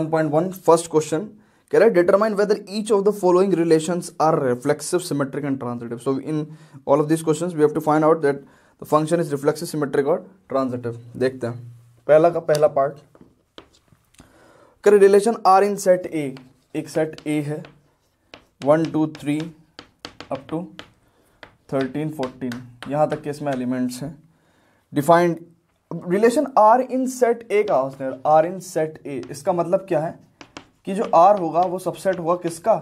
1.1 first question कह रहा है determine whether each of the following relations are reflexive symmetric and transitive so in all of this questions we have to find out that the function is reflexive symmetric और transitive देखते हैं पहला का पहला part कह रहे relation R in set A एक set A है one two three up to thirteen fourteen यहाँ तक के इसमें एलिमेंट्स हैं defined relation R in set A का उसने आर इन सेट ए इसका मतलब क्या है कि जो आर होगा वो सबसेट होगा किसका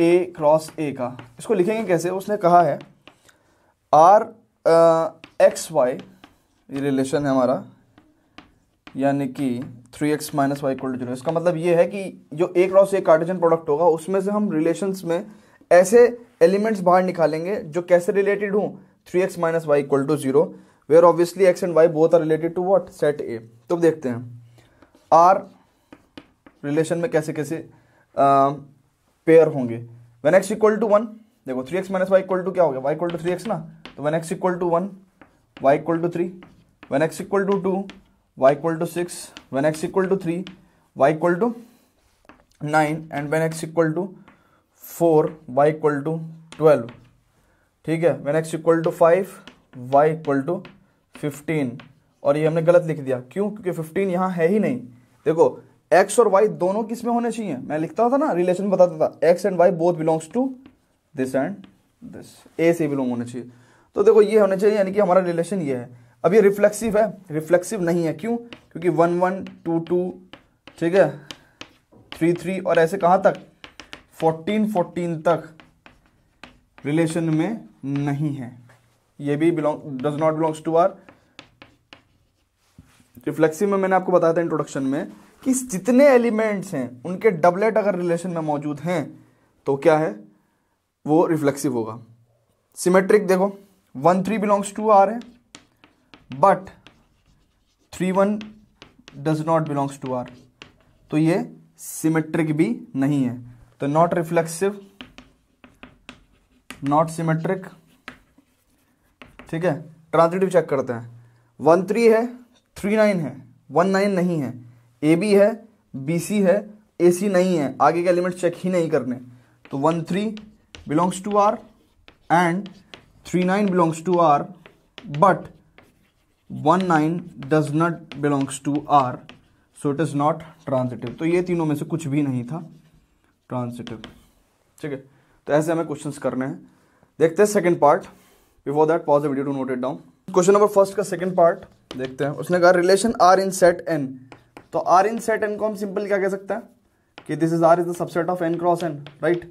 ए क्रॉस ए का इसको लिखेंगे कैसे उसने कहा है आर एक्स वाई ये रिलेशन है हमारा यानी कि three x minus y equal to zero इसका मतलब ये है कि जो A cross A Cartesian product होगा उसमें से हम रिलेशंस में ऐसे एलिमेंट्स बाहर निकालेंगे जो कैसे रिलेटेड हों three x minus y equal to zero where obviously x and y both are related to what set A तो देखते हैं आर रिलेशन में कैसे कैसे पेयर होंगे when x equal to one देखो three x minus y equal to क्या हो गया y equal to three x ना तो when x equal to one y equal to three when x equal to two y equal to six when x equal to three y equal to nine and when x equal to four y equal to twelve ठीक है when x equal to five y equal to fifteen और ये हमने गलत लिख दिया क्यों क्योंकि फिफ्टीन यहाँ है ही नहीं देखो एक्स और वाई दोनों किस में होने चाहिए मैं लिखता था ना रिलेशन बताता था x and y both belongs to this and this A से बिलोंग होने चाहिए तो देखो ये होने चाहिए यानी कि हमारा रिलेशन ये है अब ये रिफ्लेक्सिव है रिफ्लेक्सिव नहीं है क्यों क्योंकि वन वन टू टू ठीक है थ्री थ्री और ऐसे कहाँ तक फोर्टीन फोर्टीन तक रिलेशन में नहीं है ये भी belong does not belongs to R reflexive में मैंने आपको बताया था इंट्रोडक्शन में कि जितने एलिमेंट्स हैं उनके डबलेट अगर रिलेशन में मौजूद हैं तो क्या है वो रिफ्लेक्सिव होगा सिमेट्रिक देखो one three belongs to R है but three one does not belongs to R तो ये सिमेट्रिक भी नहीं है तो नॉट रिफ्लेक्सिव नॉट सिमेट्रिक ठीक है ट्रांजिटिव चेक करते हैं वन थ्री है थ्री नाइन है वन नाइन नहीं है ए बी है बी सी है ए सी नहीं है आगे के एलिमेंट चेक ही नहीं करने तो one three belongs to R and three nine belongs to R but one nine does not belongs to R so it is not transitive तो ये तीनों में से कुछ भी नहीं था ट्रांजिटिव ठीक है तो ऐसे हमें क्वेश्चंस करने हैं देखते हैं second part before that pause the video to note it down question number first का सेकंड पार्ट देखते हैं उसने कहा relation R in set N तो आर इन सेट एन को हम सिंपल क्या कह सकते हैं कि this is R is the subset of N cross N right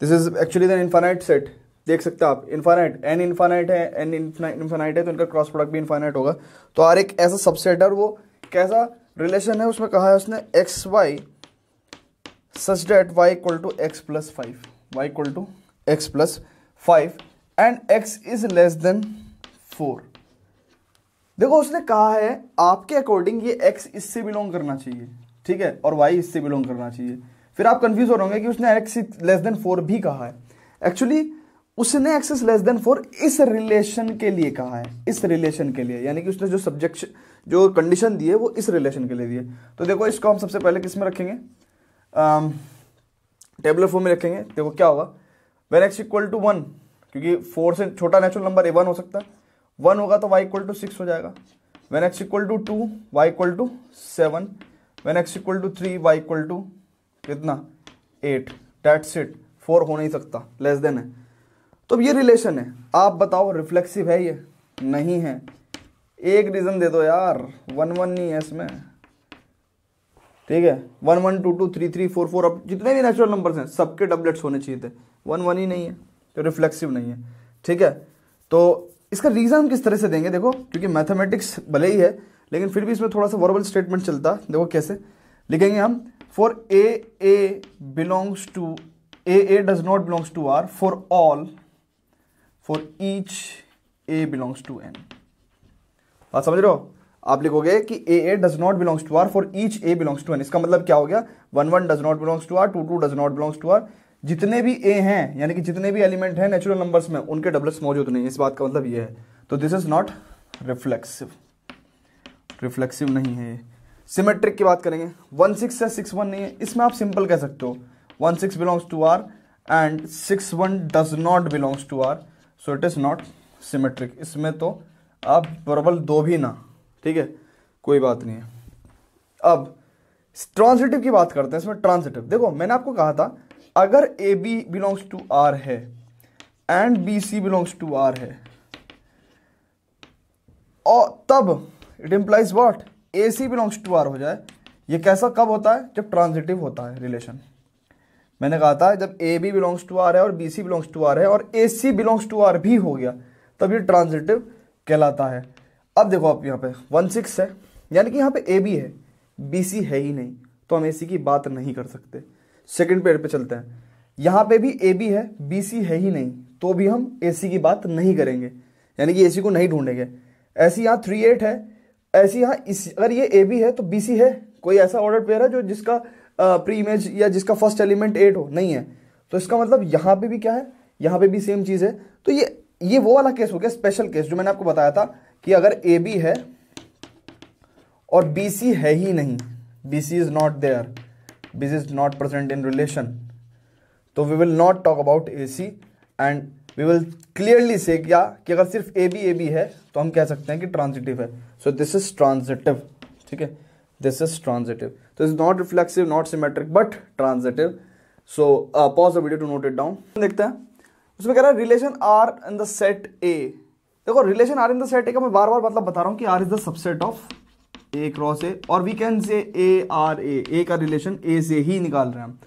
this is actually the infinite set देख सकते हैं आप इन्फानाइट एन इन्फानाइट है एन इन्फानाइट है तो इनका क्रॉस प्रोडक्ट भी इन्फानाइट होगा तो आर एक ऐसा सबसेट है और वो कैसा रिलेशन है उसमें कहा है उसने x y such that y equal to x plus five y equal to x plus five and x is less than four देखो उसने कहा है आपके अकॉर्डिंग ये एक्स इससे बिलोंग करना चाहिए ठीक है और वाई इससे बिलोंग करना चाहिए फिर आप कंफ्यूज हो रहे होंगे कि उसने एक्स लेस देन फोर भी कहा है एक्चुअली उसने इज लेस देन फोर इस रिलेशन के लिए कहा है इस रिलेशन के लिए यानी कि उसने जो सब्जेक्ट जो कंडीशन दी है वो इस रिलेशन के लिए दिए तो देखो इसको हम सबसे पहले किस में रखेंगे टेबलर um, फॉर्म में रखेंगे देखो क्या होगा when x equal to one क्योंकि फोर से छोटा नेचुरल नंबर ए वन हो सकता है वन होगा तो वाई इक्वल टू सिक्स हो जाएगा when x equal to two y equal to seven when x equal to three y equal to कितना एट डेट सेट फोर हो नहीं सकता लेस देन है तो ये रिलेशन है आप बताओ रिफ्लेक्सिव है ये नहीं है एक रीज़न दे दो यार वन वन नहीं है इसमें ठीक है one one two two three three four four अब जितने भी नेचुरल नंबर्स हैं सबके डबलेट्स होने चाहिए थे वन वन ही नहीं है तो रिफ्लेक्सिव नहीं है ठीक है तो इसका रीज़न हम किस तरह से देंगे देखो क्योंकि मैथमेटिक्स भले ही है लेकिन फिर भी इसमें थोड़ा सा वर्बल स्टेटमेंट चलता है देखो कैसे लिखेंगे हम for a a belongs to a A does not belongs to R for all for each a belongs to N बात समझ रहे हो आप लिखोगे कि a A does not belongs to R for each a belongs to N इसका मतलब क्या हो गया one one does not belongs to R two two does not belongs to R जितने भी ए हैं यानी कि जितने भी एलिमेंट हैं नेचुरल नंबर्स में उनके डबलेट्स मौजूद नहीं इस बात का मतलब ये है तो this is not reflexive reflexive नहीं है सिमेट्रिक की बात करेंगे वन सिक्स है सिक्स वन नहीं है इसमें आप सिंपल कह सकते हो one six belongs to R and six one does not belongs to R so it is not symmetric इसमें तो आप प्रबल दो भी ना ठीक है कोई बात नहीं है अब ट्रांसिटिव की बात करते हैं इसमें ट्रांसिटिव देखो मैंने आपको कहा था अगर a B belongs to R है and b C belongs to R है और तब it implies what a c belongs to R हो जाए ये कैसा कब होता है जब ट्रांजिटिव होता है रिलेशन मैंने कहा था जब a B belongs to R है और b C belongs to R है और a c belongs to R भी हो गया तब ये ट्रांजिटिव कहलाता है अब देखो आप यहाँ पे वन सिक्स है यानी कि यहाँ पे ए बी है बी सी है ही नहीं तो हम ए सी की बात नहीं कर सकते सेकंड पेयर पे चलते हैं यहां पे भी ए बी है बी सी है ही नहीं तो भी हम ए सी की बात नहीं करेंगे यानी कि ए सी को नहीं ढूंढेंगे ऐसी यहां थ्री एट है ऐसी यहां इस अगर ये ए बी है तो बी सी है कोई ऐसा ऑर्डर पेयर है जो जिसका प्री इमेज या जिसका फर्स्ट एलिमेंट एट हो नहीं है तो इसका मतलब यहां पे भी क्या है यहां पे भी सेम चीज़ है तो ये ये वो वाला केस हो गया स्पेशल केस जो मैंने आपको बताया था कि अगर ए बी है और बी सी है ही नहीं b c is not there this is not present in relation तो we will not talk about a c and we will clearly say क्या कि अगर सिर्फ ए बी ए बी है तो हम कह सकते हैं कि ट्रांजिटिव है सो दिस इज ट्रांजिटिव ठीक है दिस इज ट्रांजिटिव तो is not reflexive not symmetric but transitive so pause the video to note it down देखते हैं उसमें कह रहा है relation R in the set A देखो relation R in the set A का मैं बार बार मतलब बता रहा हूँ कि R is the subset of A cross A और वी कैन से ए आर ए ए का रिलेशन ए से ही निकाल रहे हैं हम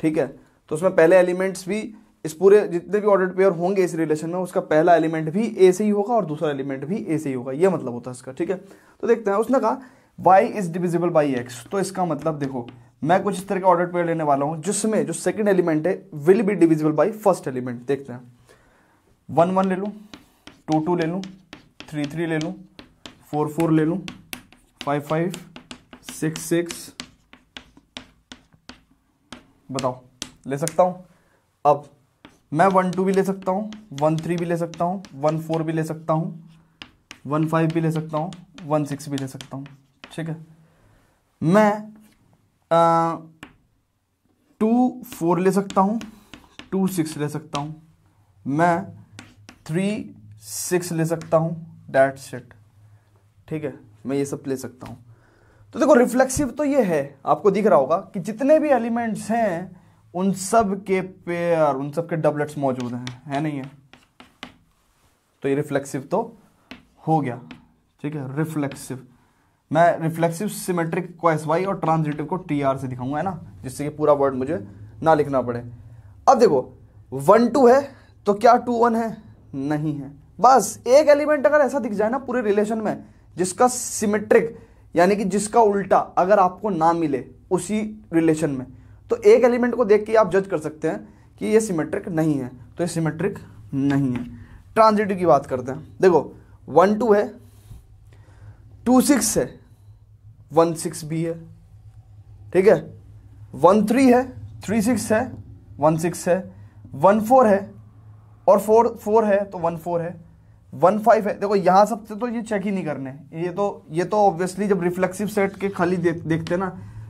ठीक है तो उसमें पहले एलिमेंट्स भी इस पूरे जितने भी ऑर्डर पेयर होंगे इस रिलेशन में उसका पहला एलिमेंट भी ए से ही होगा और दूसरा एलिमेंट भी ए से ही होगा ये मतलब होता है इसका ठीक है तो देखते हैं उसने कहा y is divisible by x तो इसका मतलब देखो मैं कुछ इस तरह के ऑर्डर पेयर लेने वाला हूँ जिसमें जो सेकेंड एलिमेंट है will be divisible by first element देखते हैं वन वन ले लूँ टू टू ले लूँ थ्री थ्री ले लूँ फोर फोर ले लूँ फाइव फाइव सिक्स सिक्स बताओ ले सकता हूँ अब मैं वन टू भी ले सकता हूँ वन थ्री भी ले सकता हूँ वन फोर भी ले सकता हूँ वन फाइव भी ले सकता हूँ वन सिक्स भी ले सकता हूँ ठीक है मैं टू फोर ले सकता हूँ टू सिक्स ले सकता हूँ मैं थ्री सिक्स ले सकता हूँ डैट सेट ठीक है मैं ये सब ले सकता हूँ तो देखो रिफ्लेक्सिव तो ये है आपको दिख रहा होगा कि जितने भी एलिमेंट्स हैं उन सब के पेयर उन सब के डबलेट्स मौजूद हैं है नहीं है तो ये रिफ्लेक्सिव तो हो गया ठीक है रिफ्लेक्सिव मैं रिफ्लेक्सिव सिमेट्रिक को एस वाई और ट्रांजिटिव को टी आर से दिखाऊंगा है ना जिससे कि पूरा वर्ड मुझे ना लिखना पड़े अब देखो वन टू है तो क्या टू वन है नहीं है बस एक एलिमेंट अगर ऐसा दिख जाए ना पूरे रिलेशन में जिसका सिमेट्रिक यानी कि जिसका उल्टा अगर आपको ना मिले उसी रिलेशन में तो एक एलिमेंट को देख के आप जज कर सकते हैं कि ये सिमेट्रिक नहीं है तो ये सिमेट्रिक नहीं है ट्रांजिटिव की बात करते हैं देखो वन टू है टू सिक्स है वन सिक्स भी है ठीक है वन थ्री है थ्री सिक्स है वन सिक्स है वन फोर है और फोर फोर है तो वन फोर है वन फाइव है देखो यहाँ सबसे तो ये चेक ही नहीं करने ये तो ये तो ऑब्वियसली जब रिफ्लेक्सिव सेट के खाली दे, देखते ना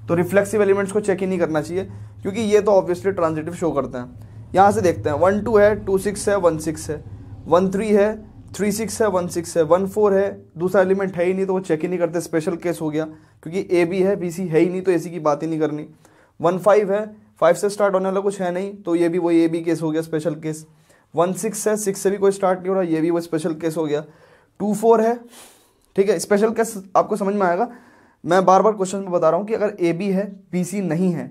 तो रिफ्लेक्सिव एलिमेंट्स को चेक ही नहीं करना चाहिए क्योंकि ये तो ऑब्वियसली ट्रांजिटिव शो करते हैं यहाँ से देखते हैं वन टू है टू सिक्स है वन सिक्स है वन थ्री है थ्री सिक्स है वन सिक्स है वन फोर है दूसरा एलिमेंट है ही नहीं तो वो चेक ही नहीं करते स्पेशल केस हो गया क्योंकि ए बी है बी सी है ही नहीं तो ए सी की बात ही नहीं करनी वन फाइव है फाइव से स्टार्ट होने वाला कुछ है नहीं तो ये भी वही ए बी केस हो गया स्पेशल केस वन सिक्स है सिक्स से भी कोई स्टार्ट नहीं हो रहा ये भी वो स्पेशल केस हो गया टू फोर है ठीक है स्पेशल केस आपको समझ में आएगा मैं बार बार क्वेश्चन में बता रहा हूँ कि अगर ए बी है बी सी नहीं है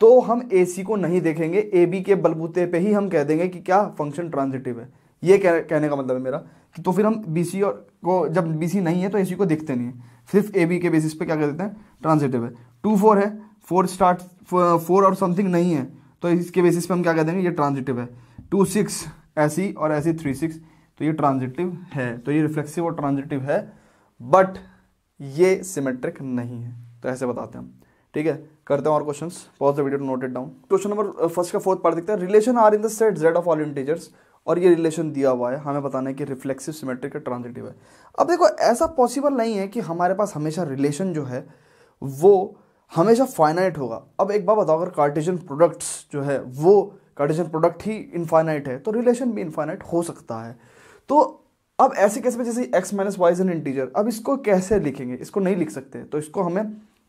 तो हम ए सी को नहीं देखेंगे ए बी के बलबूते पे ही हम कह देंगे कि क्या फंक्शन ट्रांजिटिव है ये कह, कहने का मतलब है मेरा कि तो फिर हम बी सी और को जब बी सी नहीं है तो ए सी को देखते नहीं है सिर्फ ए बी के बेसिस पे क्या कह देते हैं ट्रांजिटिव है टू फोर है फोर स्टार्ट फोर और समथिंग नहीं है तो इसके बेसिस पे हम क्या कह देंगे ये ट्रांजिटिव है टू सिक्स ऐसी और ऐसी थ्री सिक्स तो ये ट्रांजिटिव है तो ये रिफ्लेक्सिव और ट्रांजिटिव है बट ये सिमेट्रिक नहीं है तो ऐसे बताते हैं हम ठीक है करते हैं और question pause the video to note it down question number first का फोर्थ पार्ट देखते हैं relation R in the set Z of all integers और ये रिलेशन दिया हुआ है हमें बताना है कि रिफ्लेक्सिव सिमेट्रिक और ट्रांजिटिव है अब देखो ऐसा पॉसिबल नहीं है कि हमारे पास हमेशा रिलेशन जो है वो हमेशा फाइनाइट होगा अब एक बार बताओ अगर कार्टेशियन प्रोडक्ट्स जो है वो कार्टेशियन प्रोडक्ट ही इनफाइनाइट है तो रिलेशन भी इनफाइनाइट हो सकता है तो अब ऐसे केस में जैसे x minus y is an integer अब इसको कैसे लिखेंगे इसको नहीं लिख सकते तो इसको हमें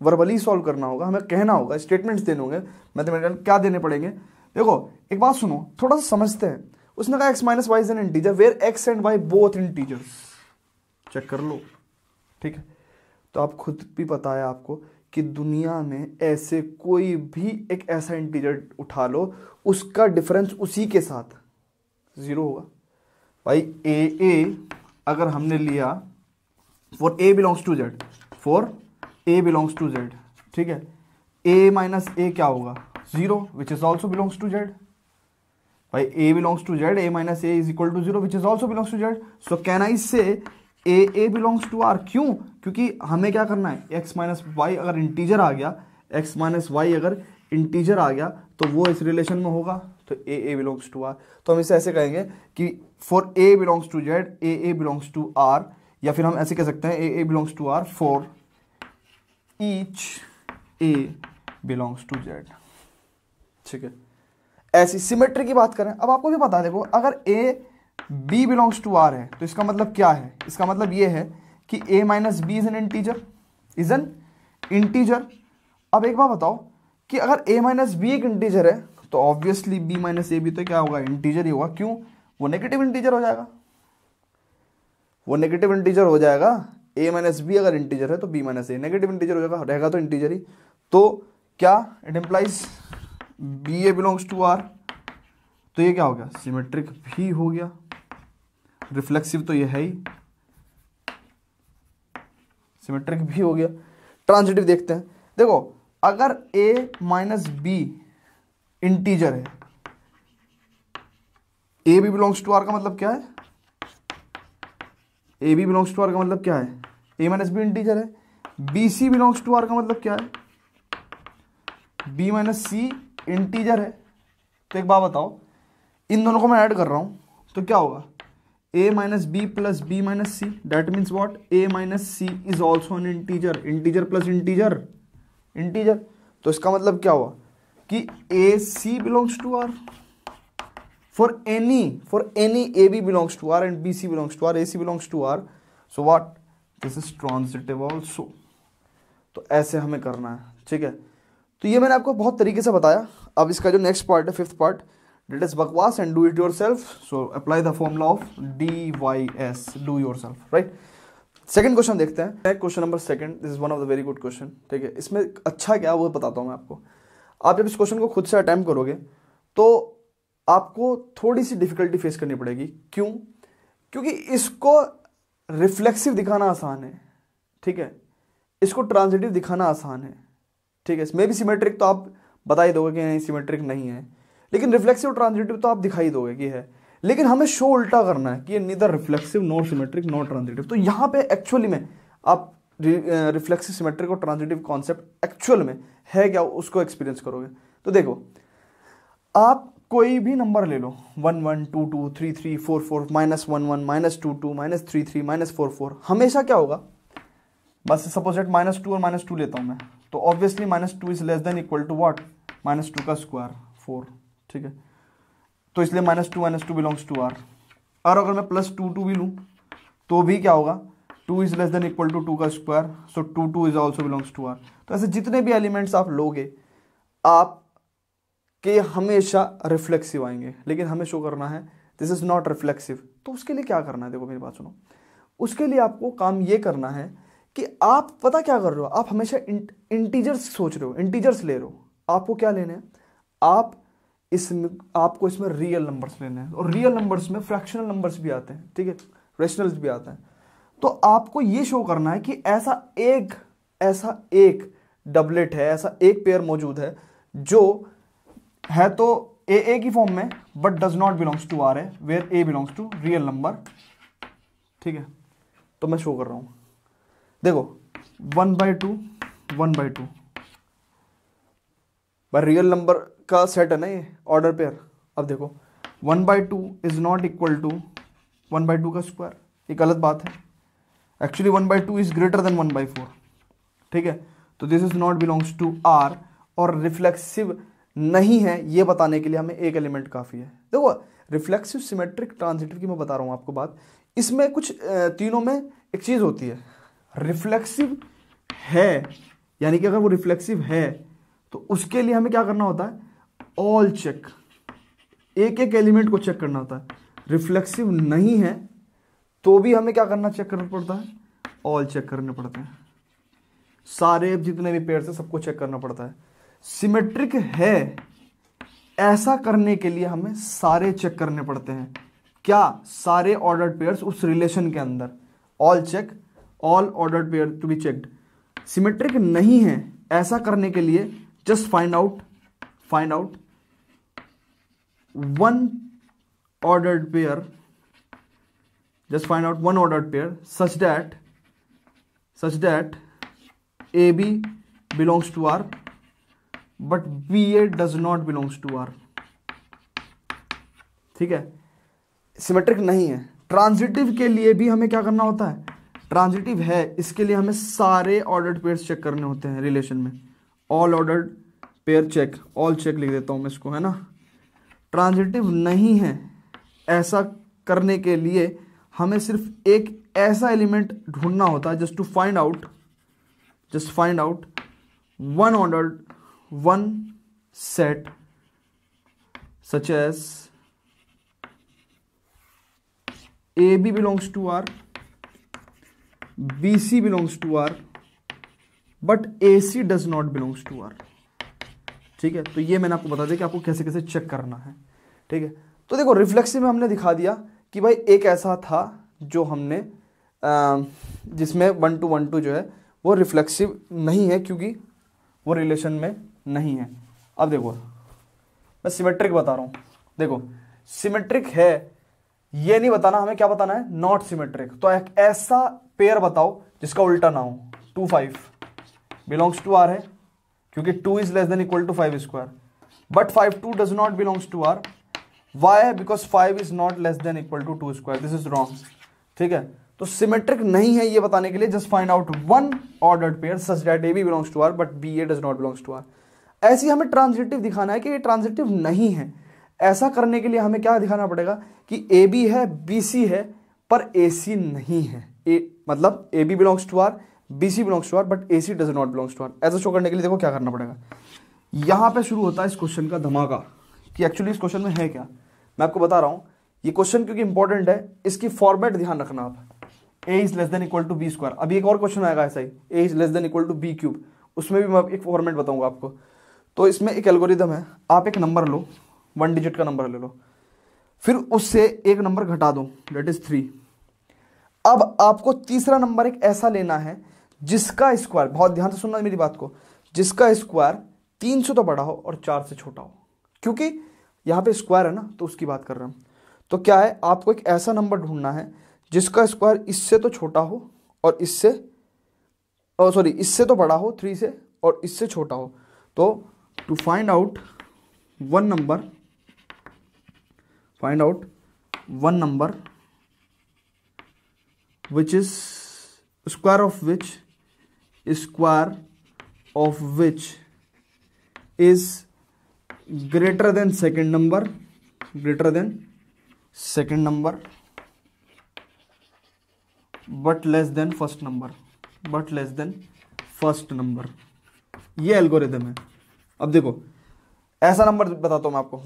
वर्बली सॉल्व करना होगा हमें कहना होगा स्टेटमेंट्स देने होंगे मैथमेटिकल क्या देने पड़ेंगे देखो एक बात सुनो थोड़ा सा समझते हैं उसने कहा x minus y is an integer where x and y both integers check कर लो ठीक है तो आप खुद भी पता है आपको कि दुनिया में ऐसे कोई भी एक ऐसा इंटीजर उठा लो उसका डिफरेंस उसी के साथ ज़ीरो होगा भाई ए ए अगर हमने लिया for a belongs to Z for a belongs to Z ठीक है ए माइनस ए क्या होगा zero which is also belongs to Z भाई a belongs to Z a minus a is equal to zero which is also belongs to Z so can I say a a belongs to R क्यों क्योंकि हमें क्या करना है x minus y अगर integer आ गया एक्स माइनस वाई अगर इंटीजर आ गया तो वो इस रिलेशन में होगा तो a a belongs to R तो हम इसे ऐसे कहेंगे कि for a belongs to Z a a belongs to R या फिर हम ऐसे कह सकते हैं a a belongs to R for each a belongs to Z ठीक है ऐसी सिमेट्री की बात करें अब आपको भी बता देखो अगर a B belongs to R है तो इसका मतलब क्या है इसका मतलब ये है कि a minus b is an integer is an integer अब एक बार बताओ कि अगर ए माइनस बी एक इंटीजर है तो ऑब्वियसली बी माइनस ए भी तो क्या होगा इंटीजर ही होगा क्यों वो नेगेटिव इंटीजर हो जाएगा वो नेगेटिव इंटीजर हो जाएगा ए माइनस बी अगर इंटीजर है तो b minus a negative integer हो जाएगा रहेगा तो इंटीजर ही तो क्या it implies b a belongs to R तो ये क्या हो गया सिमेट्रिक भी हो गया रिफ्लेक्सिव तो ये है ही सिमेट्रिक भी हो गया ट्रांजिटिव देखते हैं देखो अगर a माइनस बी इंटीजर है a B belongs to R का मतलब क्या है a B belongs to R का मतलब क्या है ए माइनस बी इंटीजर है b C belongs to R का मतलब क्या है बी माइनस सी इंटीजर है तो एक बात बताओ इन दोनों को मैं ऐड कर रहा हूं तो क्या होगा a minus b plus b minus c that means what a minus c is also an integer integer plus integer integer तो इसका मतलब क्या हुआ कि a c belongs to R for any for any a B belongs to R and b C belongs to R a c belongs to R so what this is transitive also तो ऐसे हमें करना है ठीक है तो ये मैंने आपको बहुत तरीके से बताया अब इसका जो नेक्स्ट पार्ट है फिफ्थ पार्ट डेट इज बकवास and do it yourself so apply the formula of D Y S do yourself right second question देखते हैं question number second this is one of the very good question ठीक है इसमें अच्छा क्या वो बताता हूँ मैं आपको आप जब इस क्वेश्चन को खुद से अटैम्प्ट करोगे तो आपको थोड़ी सी डिफिकल्टी फेस करनी पड़ेगी क्यों क्योंकि इसको रिफ्लेक्सिव दिखाना आसान है ठीक है इसको ट्रांजिटिव दिखाना आसान है ठीक है इसमें भी सिमेट्रिक तो आप बता ही दोगे कि नहीं सिमेट्रिक नहीं है लेकिन रिफ्लेक्सिव ट्रांजिटिव तो आप दिखाई दोगे कि है लेकिन हमें शो उल्टा करना है कि ये neither reflexive not symmetric non transitive तो यहाँ पे एक्चुअली में आप रिफ्लेक्सिव सिमेट्रिक और ट्रांजिटिव कॉन्सेप्ट एक्चुअल में है क्या उसको एक्सपीरियंस करोगे तो देखो आप कोई भी नंबर ले लो one one two two three three four four minus one one minus two two minus three three minus four four हमेशा क्या होगा बस सपोज एट माइनस टू और माइनस टू लेता हूँ मैं तो obviously minus two is less than equal to what minus two का स्क्वायर फोर ठीक है तो इसलिए minus two minus two belongs to R और अगर मैं प्लस टू टू भी लूँ तो भी क्या होगा two is less than equal to two का square so two two is also belongs to R तो ऐसे जितने भी एलिमेंट्स आप लोगे आप के हमेशा रिफ्लेक्सिव आएंगे लेकिन हमें शो करना है दिस इज़ नॉट रिफ्लेक्सिव तो उसके लिए क्या करना है देखो मेरी बात सुनो उसके लिए आपको काम ये करना है कि आप पता क्या कर रहे हो आप हमेशा इंटीजर्स सोच रहे हो इंटीजर्स ले रहे हो आपको क्या लेना है आप इस आपको इसमें रियल नंबर्स लेने हैं और रियल नंबर्स में फ्रैक्शनल नंबर्स भी आते हैं ठीक है रेशनल भी आते हैं तो आपको ये शो करना है कि ऐसा एक ऐसा एक डबलेट है ऐसा एक पेयर मौजूद है जो है तो ए ए की फॉर्म में but does not belongs to R A where A belongs to real number ठीक है तो मैं शो कर रहा हूं देखो one by two one by two real number का सेट है ना ये ऑर्डर पेयर अब देखो one by two is not equal to one by two का स्क्वायर ये गलत बात है actually one by two is greater than one by four ठीक है तो this is not belongs to R और रिफ्लेक्सिव नहीं है ये बताने के लिए हमें एक एलिमेंट काफ़ी है देखो रिफ्लेक्सिव सिमेट्रिक ट्रांजिटिव की मैं बता रहा हूँ आपको बात इसमें कुछ तीनों में एक चीज़ होती है रिफ्लेक्सिव है यानी कि अगर वो रिफ्लेक्सिव है तो उसके लिए हमें क्या करना होता है ऑल चेक एक एक एलिमेंट को चेक करना होता है रिफ्लेक्सिव नहीं है तो भी हमें क्या करना चेक करना पड़ता है ऑल चेक करने पड़ते हैं सारे जितने भी पेड़ से सबको चेक करना पड़ता है सिमेट्रिक है ऐसा करने के लिए हमें सारे चेक करने पड़ते हैं क्या सारे ऑर्डर्ड पेयर्स उस रिलेशन के अंदर all check all ordered pair to be checked symmetric नहीं है ऐसा करने के लिए just find out find out one ordered pair just find out one ordered pair such that such that AB belongs to R but BA does not belongs to R ठीक है symmetric नहीं है ट्रांजिटिव के लिए भी हमें क्या करना होता है ट्रांजिटिव है इसके लिए हमें सारे ऑर्डर्ड पेयर चेक करने होते हैं रिलेशन में all ordered pair check all check लिख देता हूं मैं इसको है ना ट्रांजिटिव नहीं है ऐसा करने के लिए हमें सिर्फ एक ऐसा एलिमेंट ढूंढना होता है just to find out just find out one order one set such as A B belongs to R B C belongs to R but A C does not belongs to R ठीक है तो ये मैंने आपको बता दिया कि आपको कैसे कैसे चेक करना है ठीक है तो देखो रिफ्लेक्सिव में हमने दिखा दिया कि भाई एक ऐसा था जो हमने जिसमें वन टू वन टू जो है वो रिफ्लेक्सिव नहीं है क्योंकि वो रिलेशन में नहीं है अब देखो मैं सिमेट्रिक बता रहा हूँ देखो सिमेट्रिक है ये नहीं बताना हमें क्या बताना है नॉट सिमेट्रिक तो एक ऐसा पेयर बताओ जिसका उल्टा ना हो two five belongs to R है क्योंकि two is less than equal to five square but five two does not belongs to R why because five is not less than equal to two square this is wrong ठीक है तो symmetric नहीं है ये बताने के लिए just find out one order pair such that A B belongs to R but B A does not belongs to R ऐसी हमें ट्रांजिटिव दिखाना है कि ये ट्रांजिटिव नहीं है ऐसा करने के लिए हमें क्या दिखाना पड़ेगा कि ए बी है बी सी है पर ए सी नहीं है ए मतलब A B belongs to R B C belongs to R but A C does not belongs to R ऐसा शो करने के लिए देखो क्या करना पड़ेगा यहां पे शुरू होता है इस क्वेश्चन का धमाका कि एक्चुअली इस क्वेश्चन में है क्या मैं आपको बता रहा हूं ये क्वेश्चन क्योंकि इंपॉर्टेंट है इसकी फॉर्मेट ध्यान रखना आप A is less than equal to B square अभी एक और क्वेश्चन आएगा ऐसा ही A is less than equal to B cube उसमें भी मैं एक फॉर्मेट बताऊंगा आपको तो इसमें एक एल्गोरिदम है आप एक नंबर लो वन डिजिट का नंबर ले लो फिर उससे एक नंबर घटा दो डेट इज थ्री अब आपको तीसरा नंबर एक ऐसा लेना है जिसका स्क्वायर बहुत ध्यान से सुनना मेरी बात को जिसका स्क्वायर तीन से तो बड़ा हो और चार से छोटा हो क्योंकि यहाँ पे स्क्वायर है ना तो उसकी बात कर रहा हूँ तो क्या है आपको एक ऐसा नंबर ढूंढना है जिसका स्क्वायर इससे तो छोटा हो और इससे सॉरी इससे तो बड़ा हो थ्री से और इससे छोटा हो तो to find out one number find out one number which is square of which square of which is greater than second number greater than second number but less than first number but less than first number ये algorithm है अब देखो ऐसा number बताता हूं मैं आपको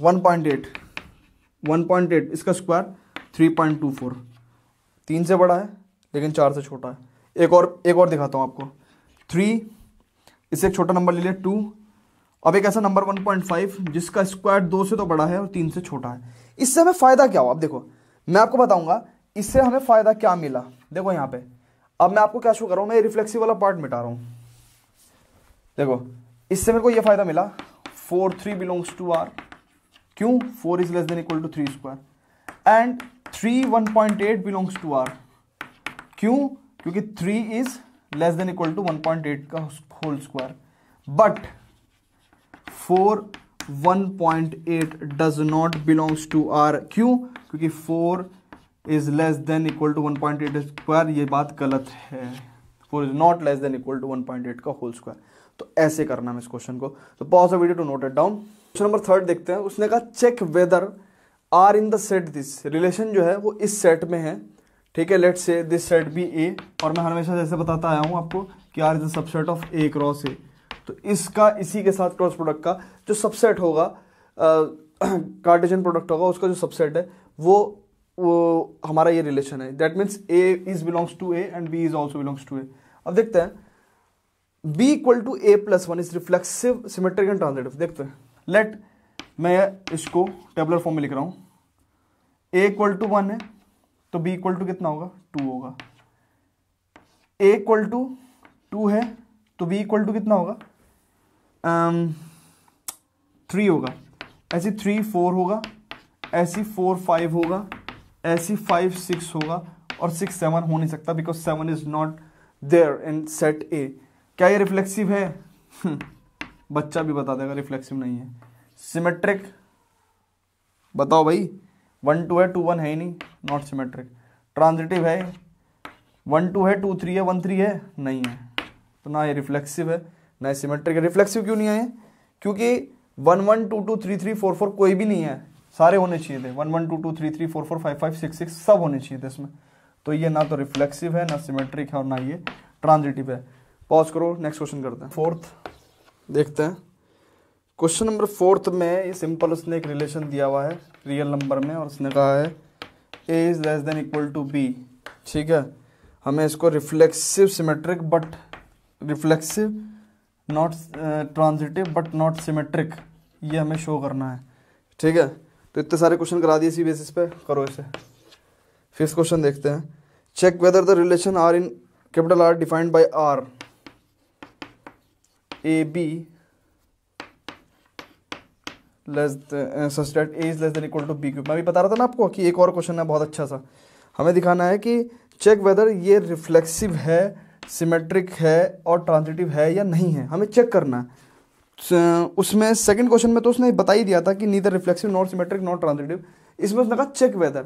1.8 1.8 इसका स्क्वायर 3.24 तीन से बड़ा है लेकिन चार से छोटा है एक और एक और दिखाता हूं आपको थ्री इससे एक छोटा नंबर ले लिया टू अब एक ऐसा नंबर 1.5 जिसका स्क्वायर दो से तो बड़ा है और तीन से छोटा है इससे हमें फ़ायदा क्या हुआ अब देखो मैं आपको बताऊंगा इससे हमें फ़ायदा क्या मिला देखो यहां पे अब मैं आपको क्या शो कर रहा हूं मैं रिफ्लेक्सिव वाला पार्ट मिटा रहा हूं देखो इससे मेरे को यह फ़ायदा मिला four three belongs to R क्यों four is less than equal to three square and three one point eight belongs to R क्यों क्योंकि three is less than equal to one point eight का whole square but four one point eight does not belongs to R क्यों क्योंकि four is less than equal to one eight square ये बात गलत है four is not less than equal to eight का whole square तो ऐसे करना है इस क्वेश्चन को तो pause video to note it down question number third देखते हैं उसने कहा check whether R in the set this relation जो है वो इस सेट में है ठीक है लेट से दिस सेट बी ए और मैं हमेशा जैसे बताता आया हूँ आपको कि R is the subset of A cross A तो इसका इसी के साथ क्रॉस प्रोडक्ट का जो सबसेट होगा कार्टेजन प्रोडक्ट होगा उसका जो सबसेट है वो वो हमारा ये रिलेशन है that means A is belongs to A and B is also belongs to A अब देखते हैं B equal to A plus one is reflexive symmetric and transitive देखते हैं लेट मैं इसको टेबलर फॉर्म में लिख रहा हूँ ए इक्वल टू वन है तो बी इक्वल टू कितना होगा टू होगा ए इक्वल टू टू है तो बी इक्वल टू कितना होगा थ्री um, होगा ऐसे थ्री फोर होगा ऐसे फोर फाइव होगा ऐसे फाइव सिक्स होगा और सिक्स सेवन हो नहीं सकता because seven is not there in set A क्या ये रिफ्लेक्सिव है हम्म, बच्चा भी बता देगा रिफ्लेक्सिव नहीं है सिमेट्रिक बताओ भाई वन टू है टू वन है ही नहीं नॉट सिमेट्रिक ट्रांजिटिव है वन टू है टू थ्री है वन थ्री है नहीं है तो ना ये रिफ्लेक्सिव है ना सिमेट्रिक रिफ्लेक्सिव क्यों नहीं आए क्योंकि one one two two three three four four कोई भी नहीं है सारे होने चाहिए थे one one two two three three four four five five six six सब होने चाहिए थे इसमें तो ये ना तो रिफ्लेक्सिव है ना सिमेट्रिक है और ना ये ट्रांजिटिव है पॉज करो नेक्स्ट क्वेश्चन करते हैं फोर्थ देखते हैं क्वेश्चन नंबर फोर्थ में ये सिंपल उसने एक रिलेशन दिया हुआ है रियल नंबर में और उसने कहा है A is less than equal to B ठीक है हमें इसको reflexive symmetric but reflexive not transitive but not symmetric ये हमें शो करना है ठीक है तो इतने सारे क्वेश्चन करा दिए इसी बेसिस पे करो इसे फिफ्थ क्वेश्चन देखते हैं check whether the relation R in capital R defined by R A B less such that A is less than equal to B cube मैं भी बता रहा था ना आपको कि एक और क्वेश्चन है बहुत अच्छा सा हमें दिखाना है कि चेक वेदर ये रिफ्लेक्सिव है सिमेट्रिक है और ट्रांजिटिव है या नहीं है हमें चेक करना है उसमें सेकंड क्वेश्चन में तो उसने बता ही दिया था कि neither reflexive not symmetric not transitive इसमें उसने कहा चेक वेदर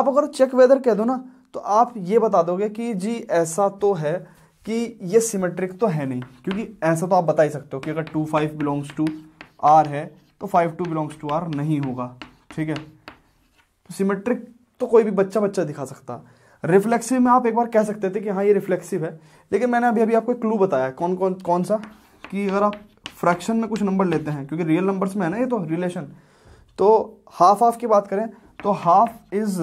आप अगर चेक वेदर कह दो ना तो आप ये बता दोगे कि जी ऐसा तो है कि ये सिमेट्रिक तो है नहीं क्योंकि ऐसा तो आप बता ही सकते हो कि अगर two five belongs to R है तो five two belongs to R नहीं होगा ठीक है सिमेट्रिक तो, तो कोई भी बच्चा बच्चा दिखा सकता रिफ्लेक्सिव में आप एक बार कह सकते थे कि हाँ ये रिफ्लेक्सिव है लेकिन मैंने अभी अभी आपको एक क्लू बताया कौन कौन कौन सा कि अगर आप फ्रैक्शन में कुछ नंबर लेते हैं क्योंकि रियल नंबर्स में है ना ये तो रिलेशन तो हाफ हाफ की बात करें तो half is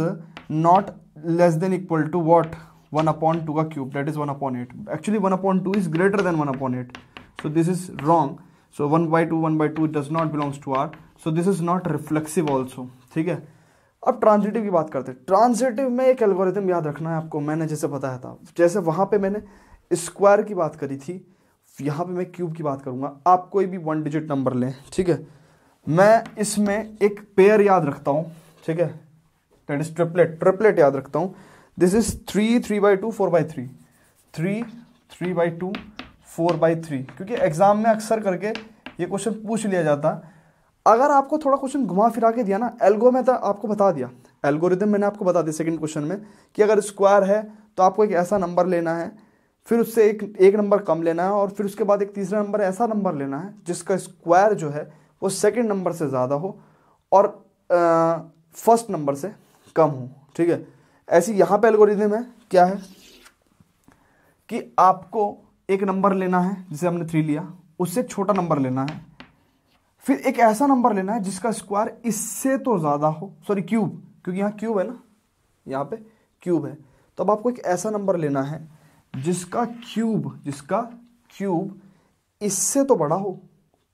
not less than equal to what one upon two का cube that is one upon eight actually one upon two is greater than one upon eight so this is wrong so one by two one by two does not belongs to R so this is not reflexive also ठीक है अब transitive की बात करते हैं transitive में एक algorithm याद रखना है आपको मैंने जैसे बताया था जैसे वहाँ पे मैंने स्क्वायर की बात करी थी यहाँ पे मैं क्यूब की बात करूँगा आप कोई भी वन डिजिट नंबर लें ठीक है मैं इसमें एक पेयर याद रखता हूँ ठीक है दैट इज ट्रिपलेट ट्रिपलेट याद रखता हूँ this is three three by two four by three three three by two four by three क्योंकि एग्ज़ाम में अक्सर करके ये क्वेश्चन पूछ लिया जाता है अगर आपको थोड़ा क्वेश्चन घुमा फिरा के दिया ना एल्गो में तो आपको बता दिया एल्गोरिदम मैंने आपको बता दिया सेकंड क्वेश्चन में कि अगर स्क्वायर है तो आपको एक ऐसा नंबर लेना है फिर उससे एक एक नंबर कम लेना है और फिर उसके बाद एक तीसरा नंबर ऐसा नंबर लेना है जिसका स्क्वायर जो है वो सेकेंड नंबर से ज़्यादा हो और फर्स्ट नंबर से कम हो ठीक है ऐसी यहाँ पर एल्गोरिदम है क्या है कि आपको एक नंबर लेना है जिसे हमने थ्री लिया उससे छोटा नंबर लेना है फिर एक ऐसा नंबर लेना है जिसका स्क्वायर इससे तो ज़्यादा हो सॉरी क्यूब क्योंकि यहाँ क्यूब है ना यहाँ पे क्यूब है तो अब आपको एक ऐसा नंबर लेना है जिसका क्यूब जिसका क्यूब इससे तो बड़ा हो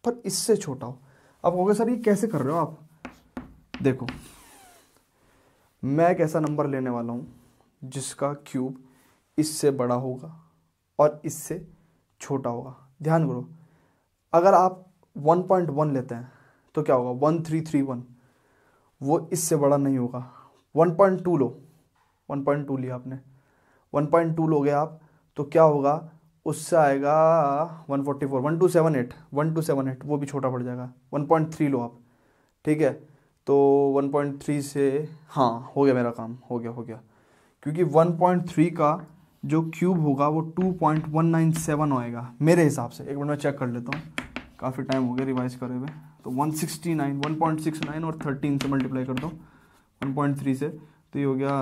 पर इससे छोटा हो आप कहोगे सर ये कैसे कर रहे हो आप देखो मैं एक ऐसा नंबर लेने वाला हूँ जिसका क्यूब इससे बड़ा होगा और इससे छोटा होगा ध्यान करो अगर आप वन पॉइंट वन लेते हैं तो क्या होगा वन थ्री थ्री वन वो इससे बड़ा नहीं होगा वन पॉइंट टू लो वन पॉइंट टू लिया आपने वन पॉइंट टू लोगे आप तो क्या होगा उससे आएगा one forty four one two seven eight one two seven eight वो भी छोटा पड़ जाएगा वन पॉइंट थ्री लो आप ठीक है तो वन पॉइंट थ्री से हाँ हो गया मेरा काम हो गया हो गया क्योंकि वन पॉइंट थ्री का जो क्यूब होगा वो two point one nine seven आएगा मेरे हिसाब से एक बार मैं चेक कर लेता हूँ काफ़ी टाइम हो गया रिवाइज करे हुए तो 169 1.69 और 13 से मल्टीप्लाई कर दो 1.3 से तो ये हो गया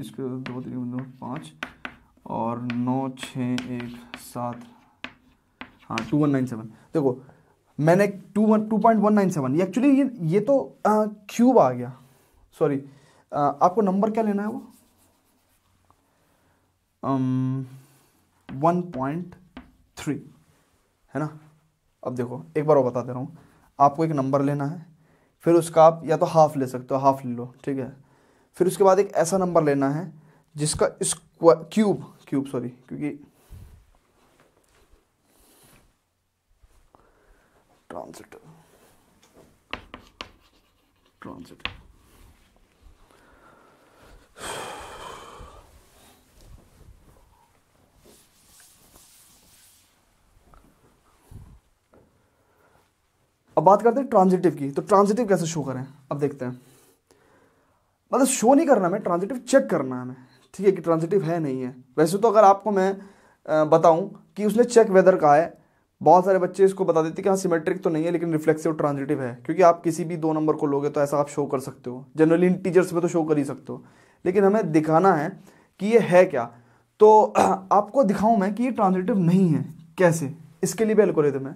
इसके दो तीन दो पाँच और नौ छः एक सात हाँ टू वन नाइन सेवन देखो मैंने two one two point one nine seven actually ये ये तो क्यूब आ गया सॉरी आपको नंबर क्या लेना है वो वन पॉइंट थ्री है ना अब देखो एक बार और बता दे रहा हूँ आपको एक नंबर लेना है फिर उसका आप या तो हाफ ले सकते हो हाफ ले लो ठीक है फिर उसके बाद एक ऐसा नंबर लेना है जिसका स्क्वा क्यूब क्यूब सॉरी क्योंकि ट्रांसिटर ट्रांसिटर बात करते हैं ट्रांजिटिव की तो ट्रांजिटिव कैसे शो करें अब देखते हैं मतलब शो नहीं करना हमें ट्रांजिटिव चेक करना है हमें ठीक है कि ट्रांजिटिव है नहीं है वैसे तो अगर आपको मैं बताऊं कि उसने चेक वेदर कहा है बहुत सारे बच्चे इसको बता देते कि हाँ सिमेट्रिक तो नहीं है लेकिन रिफ्लेक्सिव ट्रांजिटिव है क्योंकि आप किसी भी दो नंबर को लोगे तो ऐसा आप शो कर सकते हो जनरली इन टीचर्स में तो शो कर ही सकते हो लेकिन हमें दिखाना है कि ये है क्या तो आपको दिखाऊं मैं कि ये ट्रांजिटिव नहीं है कैसे इसके लिए भी एल्गोरिदम है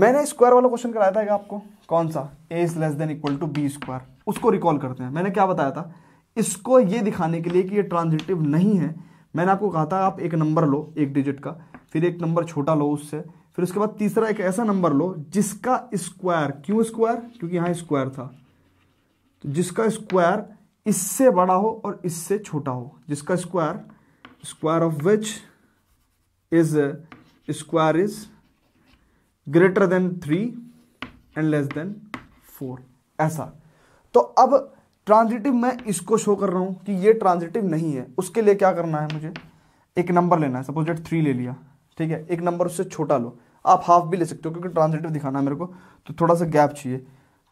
मैंने स्क्वायर वाला क्वेश्चन कराया था आपको कौन सा A is less than equal to B square उसको रिकॉल करते हैं मैंने क्या बताया था इसको ये दिखाने के लिए कि ये ट्रांजिटिव नहीं है मैंने आपको कहा था आप एक नंबर लो एक डिजिट का फिर एक नंबर छोटा लो उससे फिर उसके बाद तीसरा एक ऐसा नंबर लो जिसका स्क्वायर क्यों स्क्वायर क्योंकि यहाँ स्क्वायर था तो जिसका स्क्वायर इससे बड़ा हो और इससे छोटा हो जिसका square square of which is square is greater than three and less than four ऐसा तो अब ट्रांजिटिव मैं इसको शो कर रहा हूं कि ये ट्रांजिटिव नहीं है उसके लिए क्या करना है मुझे एक नंबर लेना है सपोज डेट थ्री ले लिया ठीक है एक नंबर उससे छोटा लो आप हाफ भी ले सकते हो क्योंकि ट्रांजिटिव दिखाना है मेरे को तो थोड़ा सा गैप चाहिए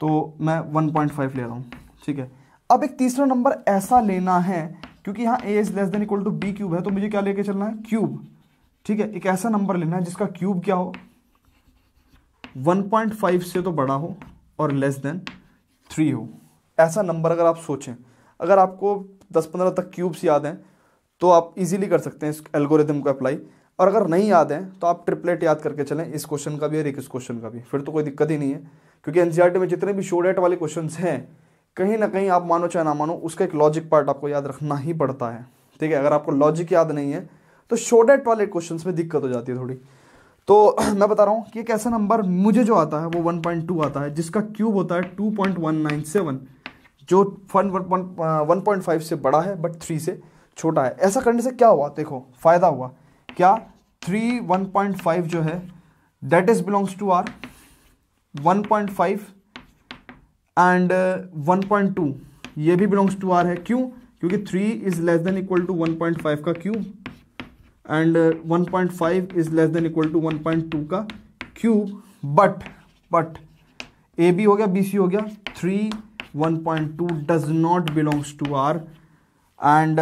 तो मैं वन पॉइंट फाइव ले रहा हूँ ठीक है अब एक तीसरा नंबर ऐसा लेना है क्योंकि यहाँ A is less than equal to B cube है तो मुझे क्या लेके चलना है क्यूब ठीक है एक ऐसा नंबर लेना है जिसका क्यूब क्या हो 1.5 से तो बड़ा हो और लेस देन थ्री हो ऐसा नंबर अगर आप सोचें अगर आपको 10-15 तक क्यूब्स याद हैं तो आप इजीली कर सकते हैं इस एल्गोरिदम को अप्लाई और अगर नहीं याद है तो आप ट्रिपलेट याद करके चलें इस क्वेश्चन का भी और एक इस क्वेश्चन का भी फिर तो कोई दिक्कत ही नहीं है क्योंकि एन e में जितने भी शोडेट वाले क्वेश्चन हैं कहीं ना कहीं आप मानो चाहे ना मानो उसका एक लॉजिक पार्ट आपको याद रखना ही पड़ता है ठीक है अगर आपको लॉजिक याद नहीं है तो शोडेट वाले क्वेश्चन में दिक्कत हो जाती है थोड़ी तो मैं बता रहा हूँ कि एक ऐसा नंबर मुझे जो आता है वो 1.2 आता है जिसका क्यूब होता है 2.197 जो फन वन पॉइंट फाइव से बड़ा है बट थ्री से छोटा है ऐसा करने से क्या हुआ देखो फ़ायदा हुआ क्या थ्री वन पॉइंट फाइव जो है that is belongs to R one point five and one point two ये भी बिलोंग्स टू आर है क्यों क्योंकि three is less than equal to one point five का cube and 1.5 is less than equal to one point two का cube but but A B हो गया B C हो गया three one point two does not belongs to R and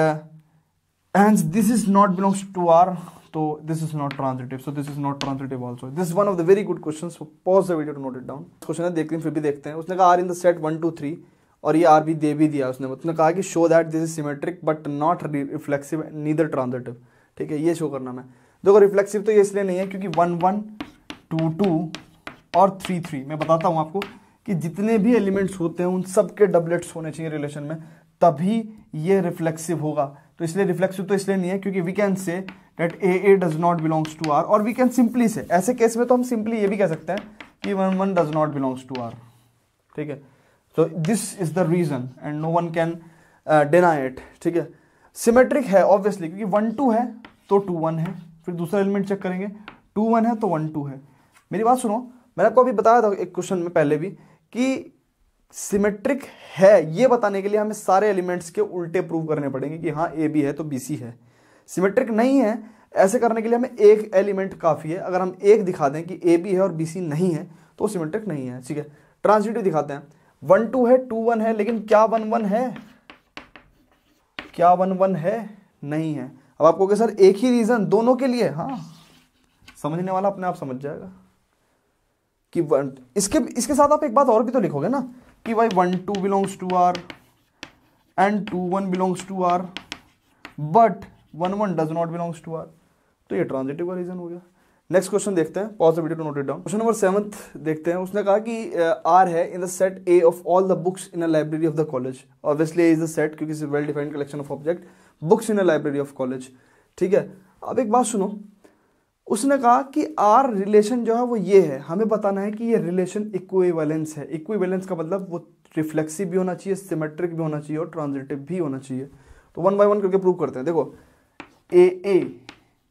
and this is not belongs to R तो this is not transitive so this is not transitive also this one of the very good question pause the video to note it down question है देखते हैं फिर भी देखते हैं उसने कहा R in the set one two three और ये आर भी दे भी दिया उसने उसने कहा कि show that this is symmetric but not reflexive neither transitive ठीक है ये शो करना मैं देखो रिफ्लेक्सिव तो ये इसलिए नहीं है क्योंकि वन वन टू टू और थ्री थ्री मैं बताता हूँ आपको कि जितने भी एलिमेंट्स होते हैं उन सब के डबलेट्स होने चाहिए रिलेशन में तभी ये रिफ्लेक्सिव होगा तो इसलिए रिफ्लेक्सिव तो इसलिए नहीं है क्योंकि we can say that A A does not belongs to R और वी कैन सिंपली से ऐसे केस में तो हम सिंपली ये भी कह सकते हैं कि one one does not belongs to R ठीक है so this is the reason and no one can deny it ठीक है सिमेट्रिक है ऑब्वियसली क्योंकि वन टू है तो टू वन है फिर दूसरा एलिमेंट चेक करेंगे टू वन है तो वन टू है मेरी बात सुनो मैंने आपको अभी बताया था एक क्वेश्चन में पहले भी कि सिमेट्रिक है ये बताने के लिए हमें सारे एलिमेंट्स के उल्टे प्रूव करने पड़ेंगे कि हाँ ए बी है तो बी सी है सिमेट्रिक नहीं है ऐसे करने के लिए हमें एक एलिमेंट काफ़ी है अगर हम एक दिखा दें कि ए बी है और बी सी नहीं है तो सिमेट्रिक नहीं है ठीक है ट्रांसिटिव दिखाते हैं वन टू है टू वन है लेकिन क्या वन वन है क्या वन वन है नहीं है अब आपको कहे सर एक ही रीज़न दोनों के लिए हाँ समझने वाला अपने आप समझ जाएगा कि वन इसके इसके साथ आप एक बात और भी तो लिखोगे ना कि भाई one two belongs to R and two one belongs to R but one one does not belongs to R तो ये ट्रांजिटिव का रीज़न हो गया नेक्स्ट क्वेश्चन देखते हैं pause the video to note it down question number seventh देखते हैं उसने कहा कि आर है in the set A of all the books in a library of the college obviously is the set क्योंकि is well defined collection of object books in a library of college ठीक है अब एक बात सुनो उसने कहा कि आर रिलेशन जो है वो ये है हमें बताना है कि ये रिलेशन इक्वेवेलेंस है इक्वेवेलेंस का मतलब वो रिफ्लेक्सिव भी होना चाहिए सिमेट्रिक भी होना चाहिए और ट्रांजिटिव भी होना चाहिए तो वन बाय वन करके प्रूव करते हैं देखो a a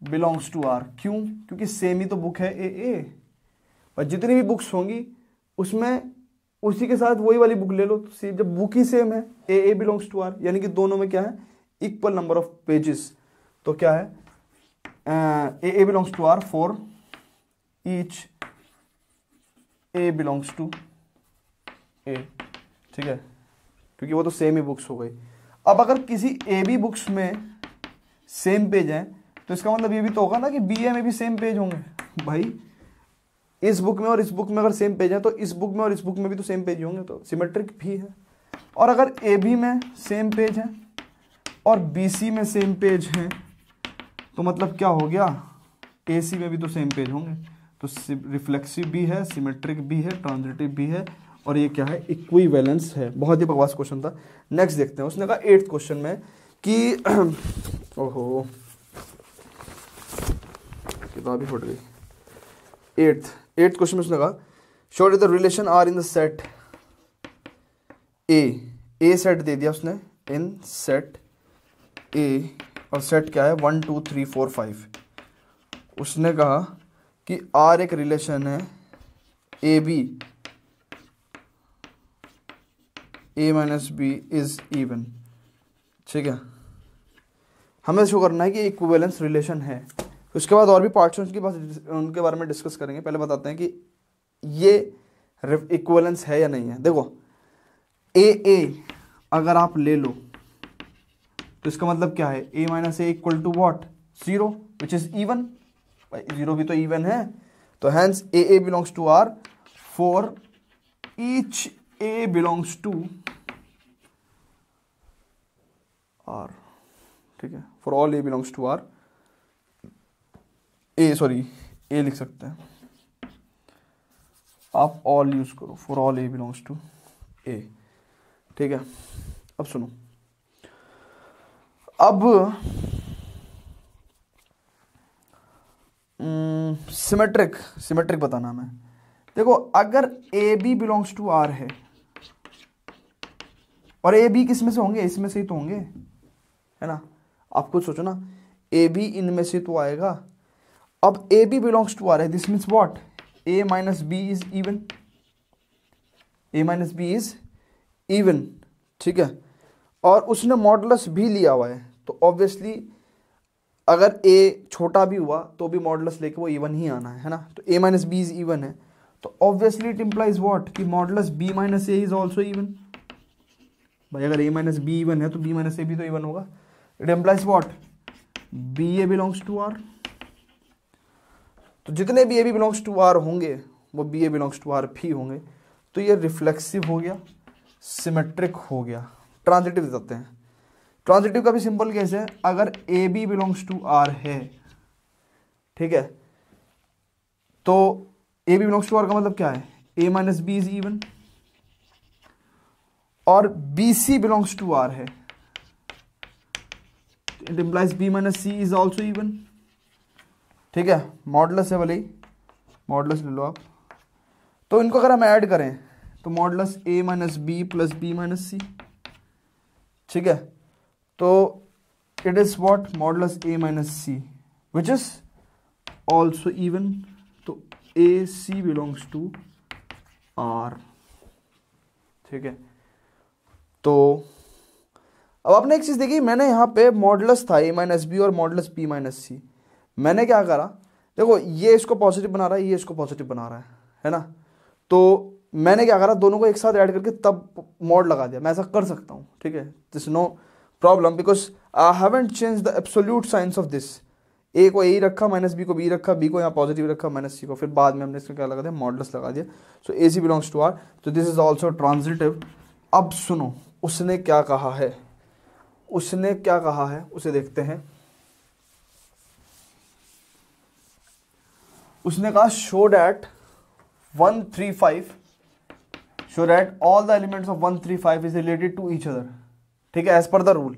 belongs to R क्यों क्योंकि सेम ही तो बुक है ए ए और जितनी भी बुक्स होंगी उसमें उसी के साथ वही वाली बुक ले लो तो जब बुक ही सेम है a a belongs to R यानी कि दोनों में क्या है इक्वल नंबर ऑफ पेजेस तो क्या है a a belongs to R for each a belongs to A ठीक है क्योंकि वो तो सेम ही बुक्स हो गई अब अगर किसी ए बी बुक्स में सेम पेज है तो इसका मतलब ये भी तो होगा ना कि बी ए में भी सेम पेज होंगे भाई इस बुक में और इस बुक में अगर सेम पेज है तो इस बुक में और इस बुक में भी तो सेम पेज होंगे तो सिमेट्रिक भी है और अगर ए बी में सेम पेज है और बीसी में सेम पेज हैं तो मतलब क्या हो गया एसी में भी तो सेम पेज होंगे तो रिफ्लेक्सिव भी है सिमेट्रिक भी है ट्रांजिटिव भी है और ये क्या है इक्वी बैलेंस है बहुत ही बकवास क्वेश्चन था नेक्स्ट देखते हैं उसने कहा एट्थ क्वेश्चन में कि ओहो किताब ही फट गई एट्थ एट्थ क्वेश्चन में उसने कहा show is the relation R in the set A A set दे दिया उसने इन सेट ए और सेट क्या है one two three four five उसने कहा कि आर एक रिलेशन है a b a minus b is even ठीक है हमें शो करना है कि इक्विवेलेंस रिलेशन है उसके बाद और भी पार्ट्स हैं पास उनके बारे में डिस्कस करेंगे पहले बताते हैं कि ये इक्वलेंस है या नहीं है देखो ए ए अगर आप ले लो तो इसका मतलब क्या है a minus a equal to what zero which is even zero भी तो इवन है तो hence a a belongs to R for each a belongs to R ठीक है for all a belongs to R a sorry a लिख सकते हैं आप ऑल यूज़ करो for all a belongs to A ठीक है अब सुनो अब सिमेट्रिक हम्म, सिमेट्रिक बताना हमें देखो अगर a B belongs to R है और ए बी किसमें से होंगे इसमें से ही तो होंगे है ना आप कुछ सोचो ना ए बी इनमें से तो आएगा अब a B belongs to R है this means what a minus b is even a minus b is even ठीक है और उसने मॉडलस भी लिया हुआ है तो ऑब्वियसली अगर ए छोटा भी हुआ तो भी मॉडलस लेके वो इवन ही आना है है ना तो a minus b is even है तो ऑब्वियसली इट इम्प्लाइज वॉट कि modulus b minus a is also even भाई अगर ए माइनस बी इवन है तो बी माइनस ए भी तो इवन होगा it implies what b a belongs to R तो जितने b a B belongs to R होंगे वो b a belongs to R भी होंगे तो ये रिफ्लेक्सिव हो गया सिमेट्रिक हो गया ट्रांजिटिव देते हैं ट्रांजिटिव का भी सिंपल केस है अगर a B belongs to R है ठीक है तो a B belongs to R का मतलब क्या है a minus b is even और b C belongs to R है it implies b minus c is also even ठीक है मॉडलस है भले ही मॉडलस ले लो आप तो इनको अगर हम ऐड करें तो modulus a minus b plus b minus c ठीक है तो it is what modulus a minus c which is also even तो a c belongs to R ठीक है तो अब आपने एक चीज़ देखी मैंने यहाँ पे मॉडल था ए माइनस बी और मॉडल पी माइनस सी मैंने क्या करा देखो ये इसको पॉजिटिव बना रहा है ये इसको पॉजिटिव बना रहा है है ना तो मैंने क्या करा दोनों को एक साथ ऐड करके तब मॉड लगा दिया मैं ऐसा कर सकता हूँ ठीक है this no problem because I haven't change the absolute science of this a को ए रखा माइनस बी को बी रखा बी को यहाँ पॉजिटिव रखा माइनस सी को फिर बाद में हमने इसका क्या लगा दिया मॉडल्स लगा दिया so a c belongs to R तो दिस इज ऑल्सो ट्रांजिटिव अब सुनो उसने क्या कहा है उसने क्या कहा है उसे देखते हैं उसने कहा show that one three five show that all the elements of one three five is related to each other ठीक है एज पर द रूल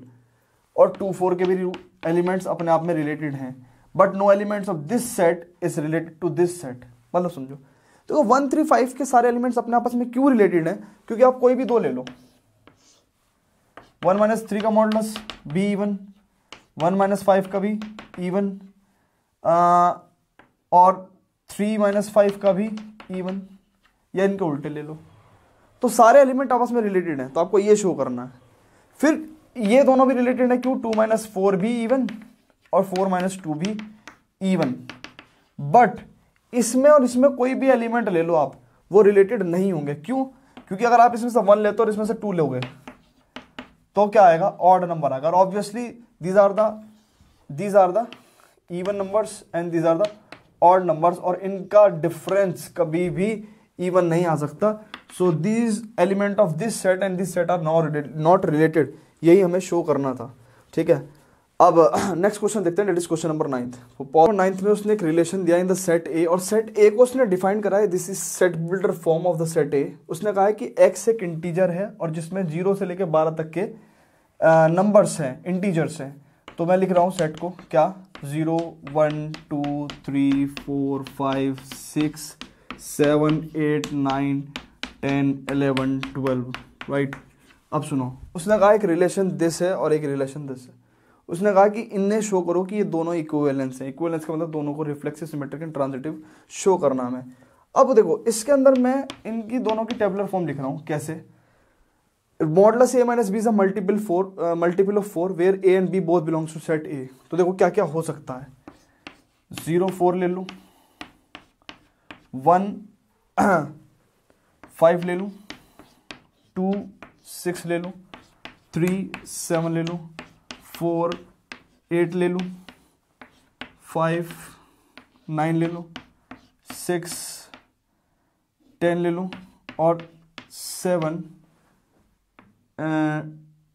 और टू फोर के भी एलिमेंट्स अपने आप में रिलेटेड हैं but no elements of this set is related to this set मतलब समझो देखो वन थ्री फाइव के सारे एलिमेंट्स अपने आपस में क्यों रिलेटेड हैं क्योंकि आप कोई भी दो ले लो वन माइनस थ्री का मॉडलस बी इवन वन माइनस फाइव का भी इवन और थ्री माइनस फाइव का भी इवन या इनके उल्टे ले लो तो सारे एलिमेंट आपस में रिलेटेड हैं तो आपको ये शो करना है फिर ये दोनों भी रिलेटेड है क्यों टू माइनस फोर भी इवन और फोर माइनस टू भी इवन बट इसमें और इसमें कोई भी एलिमेंट ले लो आप वो रिलेटेड नहीं होंगे क्यों क्योंकि अगर आप इसमें से वन लेते हो और इसमें से टू लोगे तो क्या आएगा ऑड नंबर आएगा और obviously these are these are the even numbers and these are the odd numbers और इनका डिफरेंस कभी भी इवन नहीं आ सकता so these element of this set and this set are not not related यही हमें शो करना था ठीक है अब नेक्स्ट क्वेश्चन देखते हैं that is question number ninth power ninth में उसने एक रिलेशन दिया इन द सेट ए और सेट ए को उसने डिफाइन करा है this is set builder form of the set A उसने कहा है कि एक्स एक इंटीजर है और जिसमें जीरो से लेकर बारह तक के नंबर्स हैं इंटीजर्स हैं तो मैं लिख रहा हूँ सेट को क्या zero one two three four five six seven eight nine ten eleven twelve right अब सुनो उसने कहा एक रिलेशन दिस है और एक रिलेशन दिस है उसने कहा कि इनने शो करो कि ये दोनों इक्वेलेंस हैं इक्वेलेंस का मतलब दोनों को reflexive symmetric and transitive show करना है अब देखो इसके अंदर मैं इनकी दोनों की टेबलर फॉर्म लिख रहा हूँ कैसे modulus a minus b is a multiple four multiple of four where a and b both belongs to set A तो देखो क्या क्या हो सकता है जीरो फोर ले लो वन फाइव ले लूँ टू सिक्स ले लूँ थ्री सेवन ले लूँ फोर एट ले लूँ फाइव नाइन ले लूँ सिक्स टेन ले लूँ और सेवन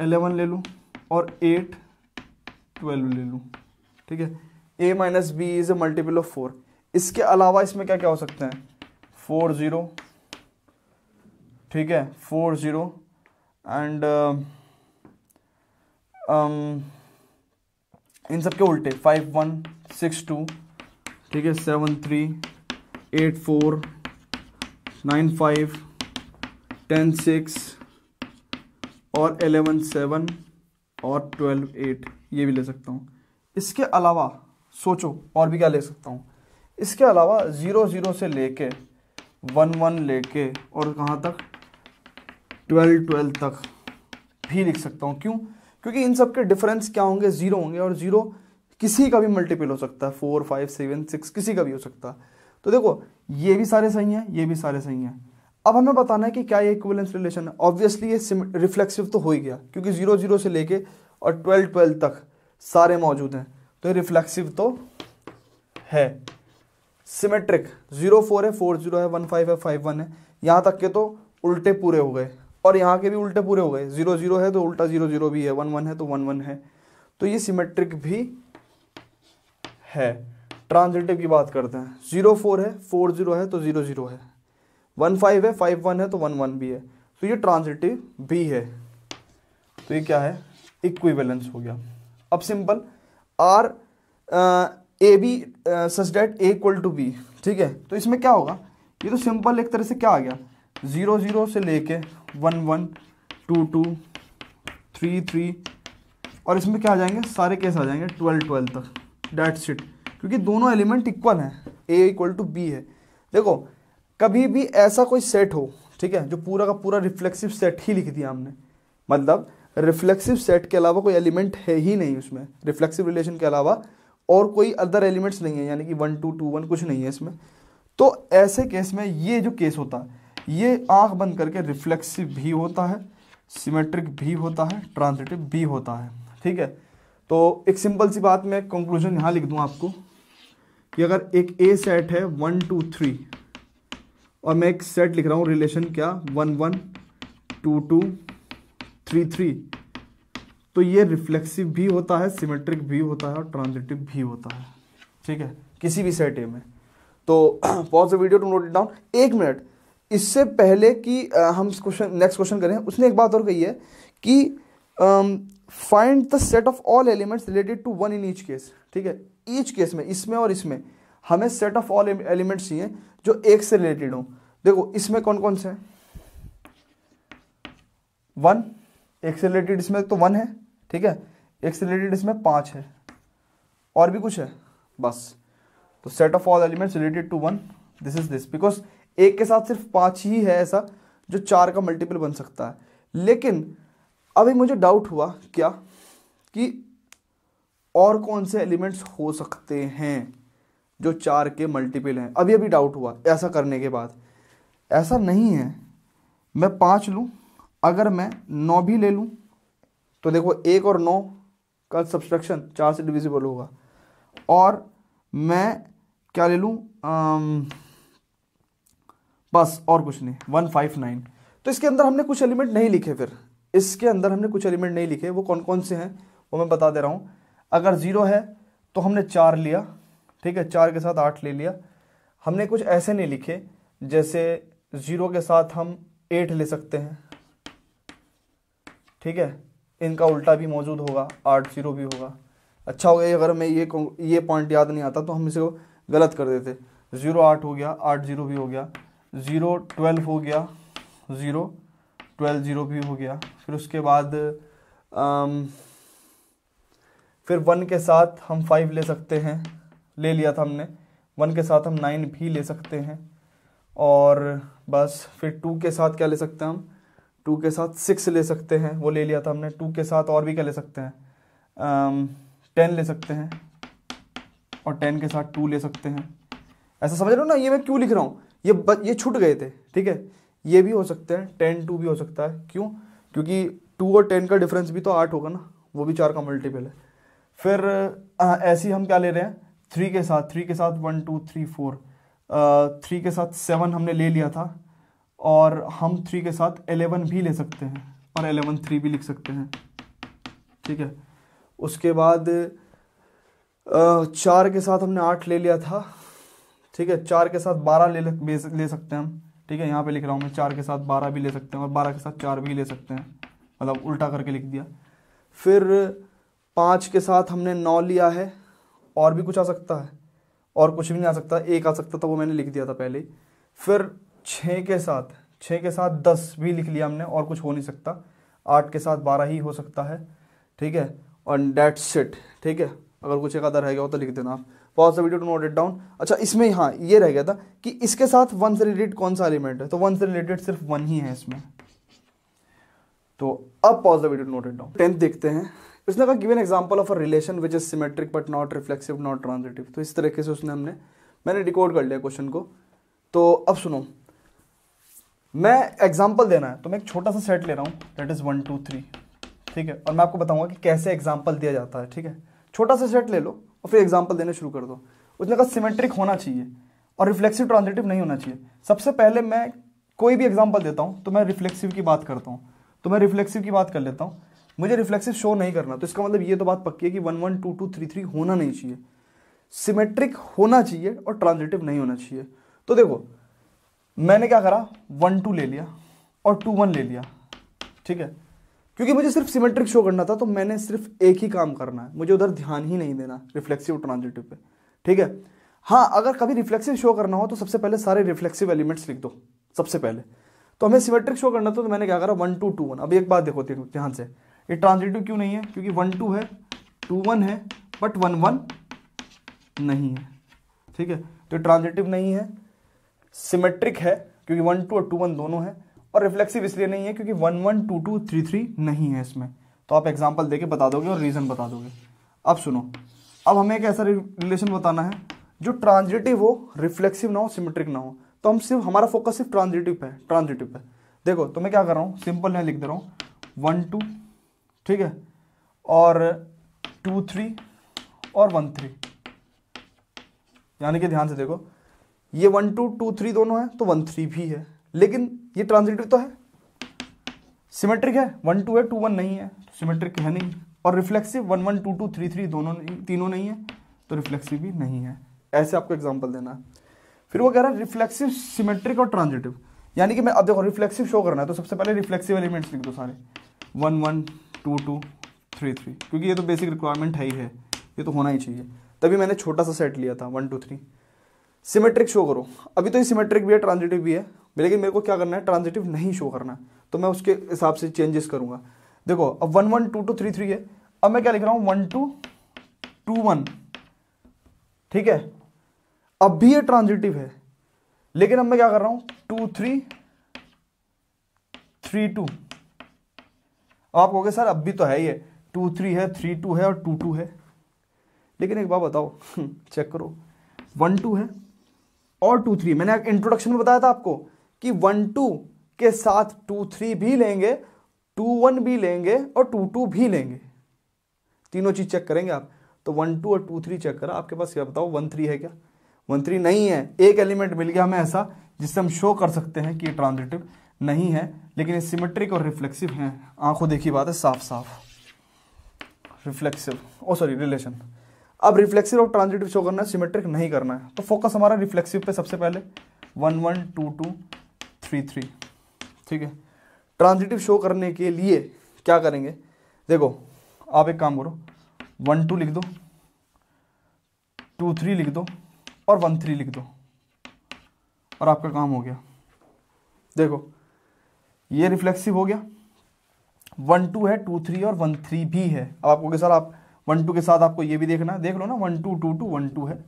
एलेवन ले लूँ और एट ट्वेल्व ले लूँ ठीक है a minus b is a multiple of four इसके अलावा इसमें क्या क्या हो सकते हैं फोर ज़ीरो ठीक है फोर ज़ीरो एंड इन सब के उल्टे फाइव वन सिक्स टू ठीक है seven three eight four nine five ten six और एलेवन सेवन और ट्वेल्व एट ये भी ले सकता हूँ इसके अलावा सोचो और भी क्या ले सकता हूँ इसके अलावा ज़ीरो ज़ीरो से लेके वन वन लेके और कहाँ तक ट्वेल्व ट्वेल्व तक भी लिख सकता हूँ क्यों क्योंकि इन सब के डिफरेंस क्या होंगे ज़ीरो होंगे और ज़ीरो किसी का भी मल्टीपल हो सकता है फोर फाइव सेवन सिक्स किसी का भी हो सकता है तो देखो ये भी सारे सही हैं ये भी सारे सही हैं अब हमें बताना है कि क्या ये इक्वलेंस रिलेशन है ऑब्वियसली ये रिफ्लेक्सिव तो हो ही गया क्योंकि जीरो जीरो से लेके और ट्वेल्व ट्वेल्व तक सारे मौजूद हैं तो ये रिफ्लेक्सिव तो है सिमेट्रिक जीरो फोर है फोर जीरो है वन फाइव है फाइव वन है यहाँ तक के तो उल्टे पूरे हो गए और यहाँ के भी उल्टे पूरे हो गए जीरो जीरो है तो उल्टा जीरो जीरो भी है वन वन है तो वन वन है तो ये सिमेट्रिक भी है ट्रांजिटिव की बात करते हैं जीरो फोर है फोर जीरो है तो जीरो जीरो है वन फाइव है फाइव वन है तो वन वन भी है तो ये ट्रांजिटिव भी है तो ये क्या है इक्विवेलेंस हो गया अब simple R A b such that a equal to B ठीक है तो इसमें क्या होगा ये तो सिंपल एक तरह से क्या आ गया जीरो जीरो से लेके one one two two three three और इसमें क्या आ जाएंगे सारे केस आ जाएंगे ट्वेल्व ट्वेल्व तक डैट्स इट क्योंकि दोनों एलिमेंट इक्वल हैं ए इक्वल टू बी है देखो कभी भी ऐसा कोई सेट हो ठीक है जो पूरा का पूरा रिफ्लेक्सिव सेट ही लिख दिया हमने मतलब रिफ्लेक्सिव सेट के अलावा कोई एलिमेंट है ही नहीं उसमें रिफ्लेक्सिव रिलेशन के अलावा और कोई अदर एलिमेंट्स नहीं है यानी कि वन टू टू वन कुछ नहीं है इसमें तो ऐसे केस में ये जो केस होता है ये आंख बंद करके रिफ्लेक्सिव भी होता है सिमेट्रिक भी होता है ट्रांसलेटिव भी होता है ठीक है तो एक सिंपल सी बात मैं कंक्लूजन यहां लिख दूं आपको कि अगर एक ए सेट है वन टू थ्री और मैं एक सेट लिख रहा हूं रिलेशन क्या one one two two three three तो ये रिफ्लेक्सिव भी होता है सिमेट्रिक भी होता है और ट्रांसलेटिव भी होता है ठीक है किसी भी सेट ए में तो pause the video to note it down एक मिनट इससे पहले कि हम क्वेश्चन नेक्स्ट क्वेश्चन करें उसने एक बात और कही है कि find the set of all elements related to one in each case ठीक है ईच केस में इसमें और इसमें हमें सेट ऑफ ऑल एलिमेंट्स चाहिए जो एक से रिलेटेड हो देखो इसमें कौन कौन से हैं वन एक से रिलेटेड इसमें तो वन है ठीक है एक से रिलेटेड इसमें पांच है और भी कुछ है बस तो set of all elements related to one this is this because एक के साथ सिर्फ पाँच ही है ऐसा जो चार का मल्टीपल बन सकता है लेकिन अभी मुझे डाउट हुआ क्या कि और कौन से एलिमेंट्स हो सकते हैं जो चार के मल्टीपल हैं अभी अभी डाउट हुआ ऐसा करने के बाद ऐसा नहीं है मैं पाँच लूँ अगर मैं नौ भी ले लूँ तो देखो एक और नौ का सब्सट्रक्शन चार से डिविजिबल होगा और मैं क्या ले लूँ बस और कुछ नहीं वन फाइव नाइन तो इसके अंदर हमने कुछ एलिमेंट नहीं लिखे फिर इसके अंदर हमने कुछ एलिमेंट नहीं लिखे वो कौन कौन से हैं वो मैं बता दे रहा हूँ अगर ज़ीरो है तो हमने चार लिया ठीक है चार के साथ आठ ले लिया हमने कुछ ऐसे नहीं लिखे जैसे ज़ीरो के साथ हम एट ले सकते हैं ठीक है इनका उल्टा भी मौजूद होगा आठ जीरो भी होगा अच्छा हो गया अगर मैं ये ये पॉइंट याद नहीं आता तो हम इसे गलत कर देते ज़ीरो आठ हो गया आठ जीरो भी हो गया ज़ीरो ट्वेल्व हो गया ज़ीरो ट्वेल्व ज़ीरो भी हो गया फिर उसके बाद आम, फिर वन के साथ हम फाइव ले सकते हैं ले लिया था हमने वन के साथ हम नाइन भी ले सकते हैं और बस फिर टू के साथ क्या ले सकते हैं हम टू के साथ सिक्स ले सकते हैं वो ले लिया था हमने टू के साथ और भी क्या ले सकते हैं टेन ले सकते हैं और टेन के साथ टू ले सकते हैं ऐसा समझ रहे हो ना ये मैं क्यों लिख रहा हूँ ये ब, ये छूट गए थे ठीक है ये भी हो सकते हैं टेन टू भी हो सकता है क्यों क्योंकि टू और टेन का डिफरेंस भी तो आठ होगा ना वो भी चार का मल्टीपल है फिर ऐसी हम क्या ले रहे हैं थ्री के साथ थ्री के साथ one two three four three के साथ सेवन हमने ले लिया था और हम थ्री के साथ एलेवन भी ले सकते हैं और एलेवन थ्री भी लिख सकते हैं ठीक है उसके बाद आ, चार के साथ हमने आठ ले लिया था ठीक है चार के साथ बारह ले ले सकते हैं हम ठीक है यहाँ पे लिख रहा हूँ मैं चार के साथ बारह भी ले सकते हैं और बारह के साथ चार भी ले सकते हैं मतलब उल्टा करके लिख दिया फिर पाँच के साथ हमने नौ लिया है और भी कुछ आ सकता है और कुछ भी नहीं आ सकता एक आ सकता था तो वो मैंने लिख दिया था पहले फिर छः के साथ छः के साथ दस भी लिख लिया हमने और कुछ हो नहीं सकता आठ के साथ बारह ही हो सकता है ठीक है और डेट सेट ठीक है अगर कुछ एक आधा रह गया हो तो लिख देना आप pause the video to note it down अच्छा इसमें हाँ ये रह गया था कि इसके साथ वन से रिलेटेड कौन सा एलिमेंट है तो वन से रिलेटेड सिर्फ वन ही है इसमें तो अब pause the video to note it down tenth देखते हैं उसने कहा given example of a relation which is symmetric but not reflexive not transitive तो इस तरीके से उसने हमने मैंने रिकॉर्ड कर लिया क्वेश्चन को तो अब सुनो मैं एग्जाम्पल देना है तो मैं एक छोटा सा सेट ले रहा हूँ that is one two three ठीक है और मैं आपको बताऊंगा कि कैसे एग्जाम्पल दिया जाता है ठीक है छोटा सा सेट ले लो और फिर एग्जाम्पल देना शुरू कर दो उसने कहा सिमेट्रिक होना चाहिए और रिफ्लेक्सिव ट्रांजिटिव नहीं होना चाहिए सबसे पहले मैं कोई भी एग्जाम्पल देता हूँ तो मैं रिफ्लेक्सिव की बात करता हूँ तो मैं रिफ्लेक्सिव की बात कर लेता हूँ मुझे रिफ्लेक्सिव शो नहीं करना तो इसका मतलब ये तो बात पक्की है कि one one two two three three होना नहीं चाहिए सिमेट्रिक होना चाहिए और ट्रांजिटिव नहीं होना चाहिए तो देखो मैंने क्या करा वन टू ले लिया और टू वन ले लिया ठीक है क्योंकि मुझे सिर्फ सिमेट्रिक शो करना था तो मैंने सिर्फ एक ही काम करना है मुझे उधर ध्यान ही नहीं देना रिफ्लेक्सिव ट्रांजिटिव पे ठीक है हाँ अगर कभी रिफ्लेक्सिव शो करना हो तो सबसे पहले सारे रिफ्लेक्सिव एलिमेंट्स लिख दो सबसे पहले तो हमें सिमेट्रिक शो करना था तो मैंने क्या करा वन टू टू वन अभी एक बात देखो ध्यान से ये ट्रांजिटिव क्यों नहीं है क्योंकि वन टू है टू वन है बट वन वन नहीं है ठीक है तो ट्रांजिटिव नहीं है सिमेट्रिक है क्योंकि वन टू और टू वन दोनों है और रिफ्लेक्सिव इसलिए नहीं है क्योंकि one one two two three three नहीं है इसमें तो आप एग्जाम्पल दे बता दोगे और रीज़न बता दोगे अब सुनो अब हमें एक ऐसा रिलेशन बताना है जो ट्रांजिटिव हो रिफ्लेक्सिव ना हो सिमेट्रिक ना हो तो हम सिर्फ हमारा फोकस सिर्फ ट्रांजिटिव पे है ट्रांजिटिव पे देखो तो मैं क्या कर रहा हूँ सिंपल है लिख दे रहा हूँ वन टू ठीक है और टू थ्री और वन थ्री यानी कि ध्यान से देखो ये वन टू टू थ्री दोनों है तो वन थ्री भी है लेकिन ये ट्रांजिटिव तो है सिमेट्रिक है वन टू है टू वन नहीं है सिमेट्रिक है नहीं और reflexive one one two two three three दोनों तीनों नहीं है तो रिफ्लेक्सिव भी नहीं है ऐसे आपको एग्जाम्पल देना है फिर वो कह रहा है रिफ्लेक्सिव सिमेट्रिक और ट्रांजिटिव यानी कि मैं अब देखो रिफ्लेक्सिव शो करना है तो सबसे पहले रिफ्लेक्सिव एलिमेंट्स लिख दो सारे one one two two three three क्योंकि ये तो बेसिक रिक्वायरमेंट है ही है ये तो होना ही चाहिए तभी मैंने छोटा सा सेट लिया था one two three symmetric show करो अभी तो ये सिमेट्रिक भी है ट्रांजिटिव भी है लेकिन मेरे को क्या करना है ट्रांजिटिव नहीं शो करना तो मैं उसके हिसाब से चेंजेस करूंगा देखो अब one one two two three three है अब मैं क्या लिख रहा हूं वन टू टू वन ठीक है अब भी ये ट्रांजिटिव है लेकिन अब मैं क्या कर रहा हूं टू थ्री थ्री टू आप कहोगे सर अब भी तो है ये टू थ्री है थ्री टू है और टू टू है लेकिन एक बार बताओ चेक करो वन टू है और टू थ्री मैंने इंट्रोडक्शन में बताया था आपको कि वन टू के साथ टू थ्री भी लेंगे टू वन भी लेंगे और टू टू भी लेंगे तीनों चीज़ चेक करेंगे आप तो वन टू और टू थ्री चेक करा आपके पास क्या बताओ वन थ्री है क्या वन थ्री नहीं है एक एलिमेंट मिल गया हमें ऐसा जिससे हम शो कर सकते हैं कि ट्रांजिटिव नहीं है लेकिन ये सिमेट्रिक और रिफ्लेक्सिव है आंखों देखी बात है साफ साफ रिफ्लेक्सिव ओ सॉरी रिलेशन अब रिफ्लेक्सिव और ट्रांजिटिव शो करना है सिमेट्रिक नहीं करना है तो फोकस हमारा रिफ्लेक्सिव पे सबसे पहले one one two two three three ठीक है ट्रांजिटिव शो करने के लिए क्या करेंगे देखो आप एक काम करो वन टू लिख दो टू थ्री लिख दो और वन थ्री लिख दो और आपका काम हो गया देखो ये रिफ्लेक्सिव हो गया वन टू है टू थ्री और वन थ्री भी है अब आपको के साथ आप वन टू के साथ आपको ये भी देखना देख लो ना one two two two one two है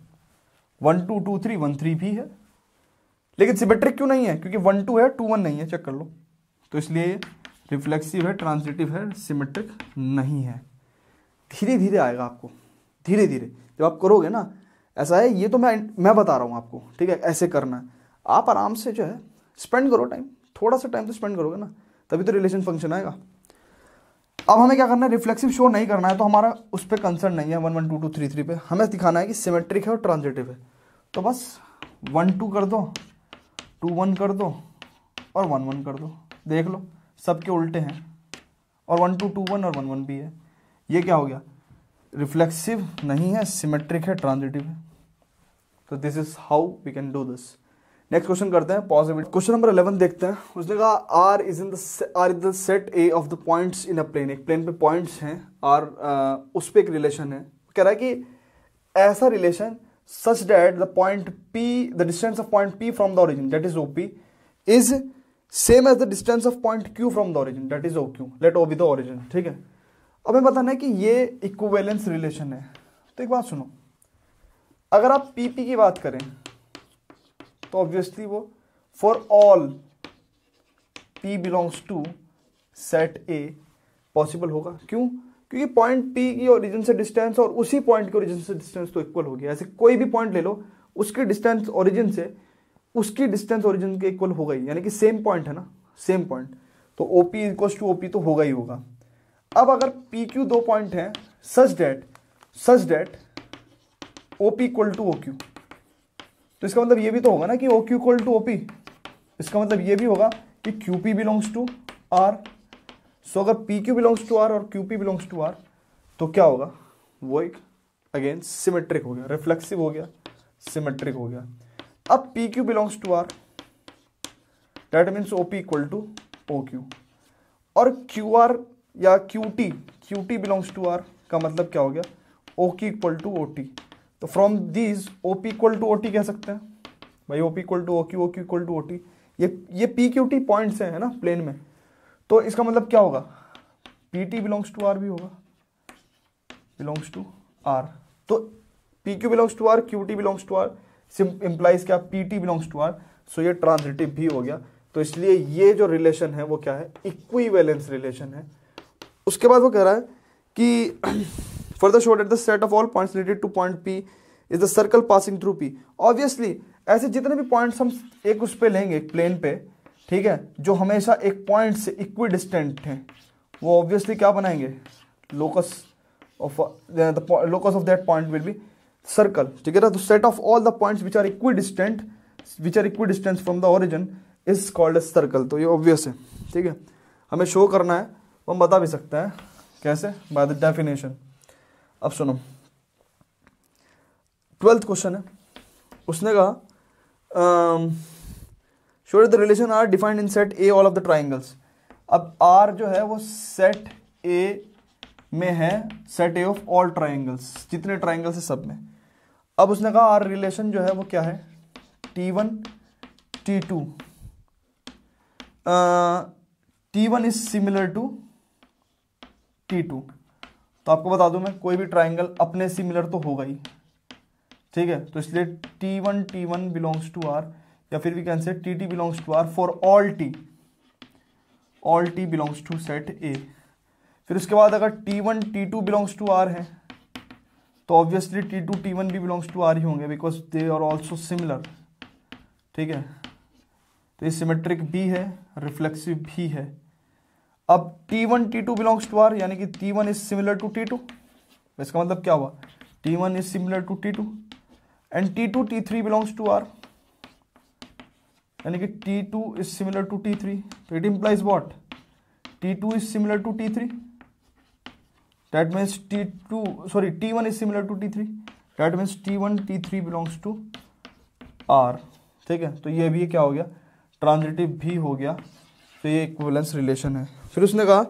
one two two three one three भी है लेकिन सिमेट्रिक क्यों नहीं है क्योंकि वन टू है टू वन नहीं है चेक कर लो तो इसलिए रिफ्लेक्सिव है ट्रांसलेटिव है सिमेट्रिक नहीं है धीरे धीरे आएगा आपको धीरे धीरे जब आप करोगे ना ऐसा है ये तो मैं मैं बता रहा हूँ आपको ठीक है ऐसे करना है आप आराम से जो है स्पेंड करो टाइम थोड़ा सा टाइम तो स्पेंड करोगे ना तभी तो रिलेशन फंक्शन आएगा अब हमें क्या करना है रिफ्लेक्सिव शो नहीं करना है तो हमारा उस पर कंसर्न नहीं है one one two two three three पे हमें दिखाना है कि सिमेट्रिक है और ट्रांजेटिव है तो बस वन टू कर दो टू वन कर दो और वन वन कर दो देख लो सबके उल्टे हैं और वन टू टू वन और वन वन भी है ये क्या हो गया रिफ्लेक्सिव नहीं है सिमेट्रिक है ट्रांजिटिव है तो this is how we can do this next question करते हैं पॉजिटिव क्वेश्चन नंबर इलेवन देखते हैं उसने कहा R is in R is the set A of the points in a plane एक प्लेन पे पॉइंट्स हैं आर uh, उस पर एक रिलेशन है कह रहा है कि ऐसा relation such that the point P, the distance of point P from the origin, that is OP, is same as the distance of point Q from the origin, that is OQ. Let O be the origin. ठीक है अब हमें बताना है कि ये इक्वेलेंस relation है तो एक बात सुनो अगर आप PP की बात करें तो ऑब्वियसली वो for all P belongs to set A possible होगा क्यों क्योंकि पॉइंट पी की ओरिजिन से डिस्टेंस और उसी पॉइंट की ओरिजिन से डिस्टेंस तो इक्वल गया ऐसे कोई भी पॉइंट ले लो उसकी डिस्टेंस ओरिजिन से उसकी डिस्टेंस ओरिजिन के इक्वल होगा ही यानी कि सेम पॉइंट है ना सेम पॉइंट तो O P equals to O P तो होगा ही होगा अब अगर पी क्यू दो पॉइंट हैं such that such that O P equal to O Q तो इसका मतलब ये भी तो होगा ना कि O Q equal to O P इसका मतलब ये भी होगा कि Q P belongs to R so अगर P Q belongs to R और Q P belongs to R तो क्या होगा वो एक अगेन सिमेट्रिक हो गया रिफ्लेक्सिव हो गया सिमेट्रिक हो गया अब P Q belongs to R that means O P equal to O Q और क्यू आर या Q T Q T belongs to R का मतलब क्या हो गया O Q equal to O T तो from these O P equal to O T कह सकते हैं भाई O P equal to O Q O Q equal to O T ये ये पी क्यू टी पॉइंट्स हैं है ना प्लेन में तो इसका मतलब क्या होगा P T belongs to R भी होगा बिलोंग्स टू आर तो P Q belongs to R Q T belongs to R implies क्या P T belongs to R so ये ट्रांजिटिव भी हो गया तो इसलिए ये जो रिलेशन है वो क्या है इक्वी बैलेंस रिलेशन है उसके बाद वो कह रहा है कि the showed at the set of all point related to point P is the circle passing through P obviously ऐसे जितने भी पॉइंट्स हम एक उस पर लेंगे एक प्लेन पे ठीक है जो हमेशा एक पॉइंट से इक्वी डिस्टेंट हैं वो ऑब्वियसली क्या बनाएंगे locus of the locus of that point will be circle ठीक है ना तो set of all the points which are equidistant which are equidistance from the origin is called a circle तो ये obvious है ठीक है हमें शो करना है तो हम बता भी सकते हैं कैसे बाय द डेफिनेशन अब सुनो ट्वेल्थ क्वेश्चन है उसने कहा um, show the relation R defined in set A all of the triangles अब आर जो है वो सेट ए में है set A of all triangles जितने ट्राइंगल्स है सब में अब उसने कहा आर रिलेशन जो है वो क्या है T one T two T one is similar to T two तो आपको बता दूं मैं कोई भी ट्राइंगल अपने सिमिलर तो होगा ही ठीक है तो इसलिए T one T one belongs to R या फिर we can say T T belongs to R for all T all T belongs to set A फिर उसके बाद अगर T one T two belongs to R है तो obviously T two T one भी belongs to R ही होंगे because they are also similar ठीक है तो ये सिमेट्रिक भी है रिफ्लेक्सिव भी है अब T one T two belongs to R यानी कि T one is similar to T two इसका मतलब क्या हुआ T one is similar to T two and T two T three belongs to R यानी कि T two is similar to T three तो it implies what T two is similar to T three that means T two sorry T one is similar to T three that means T one T three belongs to R ठीक है तो ये भी क्या हो गया transitive भी हो गया तो ये इक्वलेंस रिलेशन है फिर उसने कहा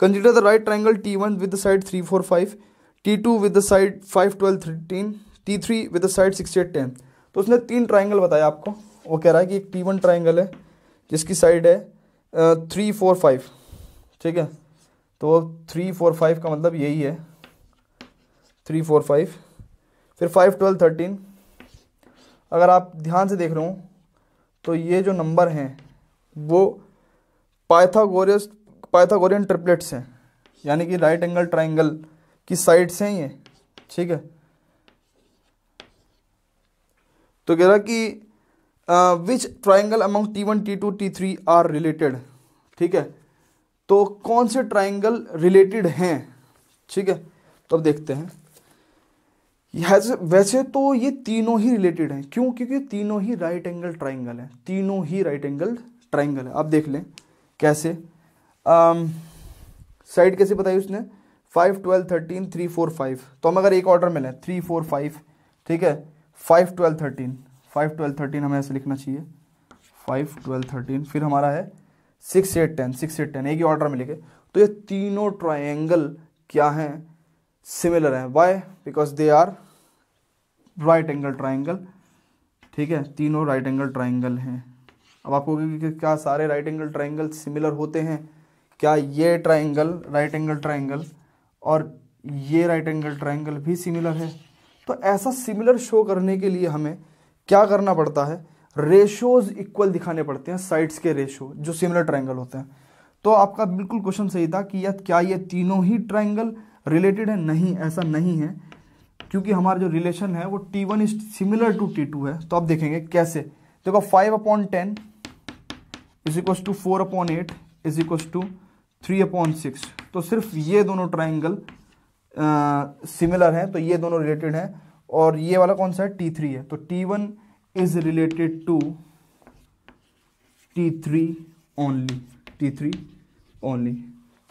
consider the right triangle T one with side three four five T two with side five twelve thirteen T three with side six eight ten तो उसने तीन ट्राइंगल बताया आपको वो कह रहा है कि एक टी वन ट्राइंगल है जिसकी साइड है थ्री फोर फाइव ठीक है तो थ्री फोर फाइव का मतलब यही है थ्री फोर फाइव फिर फाइव ट्वेल्व थर्टीन अगर आप ध्यान से देख रहे हो तो ये जो नंबर हैं वो पाइथागोरियस पाइथागोरियन ट्रिपलेट्स हैं यानी कि राइट एंगल ट्राइंगल की साइड्स हैं ये ठीक है तो कह रहा कि which triangle among T one T two T three are related ठीक है तो कौन से ट्राइंगल रिलेटेड हैं ठीक है तो अब देखते हैं वैसे तो ये तीनों ही रिलेटेड हैं क्यों क्योंकि तीनों ही राइट एंगल ट्राइंगल है तीनों ही राइट एंगल ट्राइंगल है आप देख लें कैसे साइड um, कैसे बताई उसने five twelve thirteen three four five तो हम अगर एक ऑर्डर में लें थ्री फोर फाइव ठीक है five twelve thirteen five twelve thirteen हमें ऐसे लिखना चाहिए फाइव ट्वेल्व थर्टीन फिर हमारा है six eight ten six eight ten एक ही ऑर्डर में लिखे तो ये तीनों ट्राइंगल क्या हैं सिमिलर हैं why because they are right angle triangle ठीक है तीनों राइट एंगल ट्राइंगल हैं अब आपको कि क्या सारे राइट एंगल ट्राइंगल सिमिलर होते हैं क्या ये ट्राइंगल राइट एंगल ट्राइंगल और ये राइट एंगल ट्राइंगल भी सिमिलर है तो ऐसा सिमिलर शो करने के लिए हमें क्या करना पड़ता है रेशोज इक्वल दिखाने पड़ते हैं साइड्स के रेशो जो सिमिलर ट्राइंगल होते हैं तो आपका बिल्कुल क्वेश्चन सही था कि यह क्या ये तीनों ही ट्राइंगल रिलेटेड है नहीं ऐसा नहीं है क्योंकि हमारा जो रिलेशन है वो T one is similar to T two है तो आप देखेंगे कैसे देखो five upon ten is equal to four upon eight is equal to three upon six तो सिर्फ ये दोनों ट्राइंगल सिमिलर हैं तो ये दोनों रिलेटेड हैं और ये वाला कौन सा है टी थ्री है तो T one is related to T three only T three only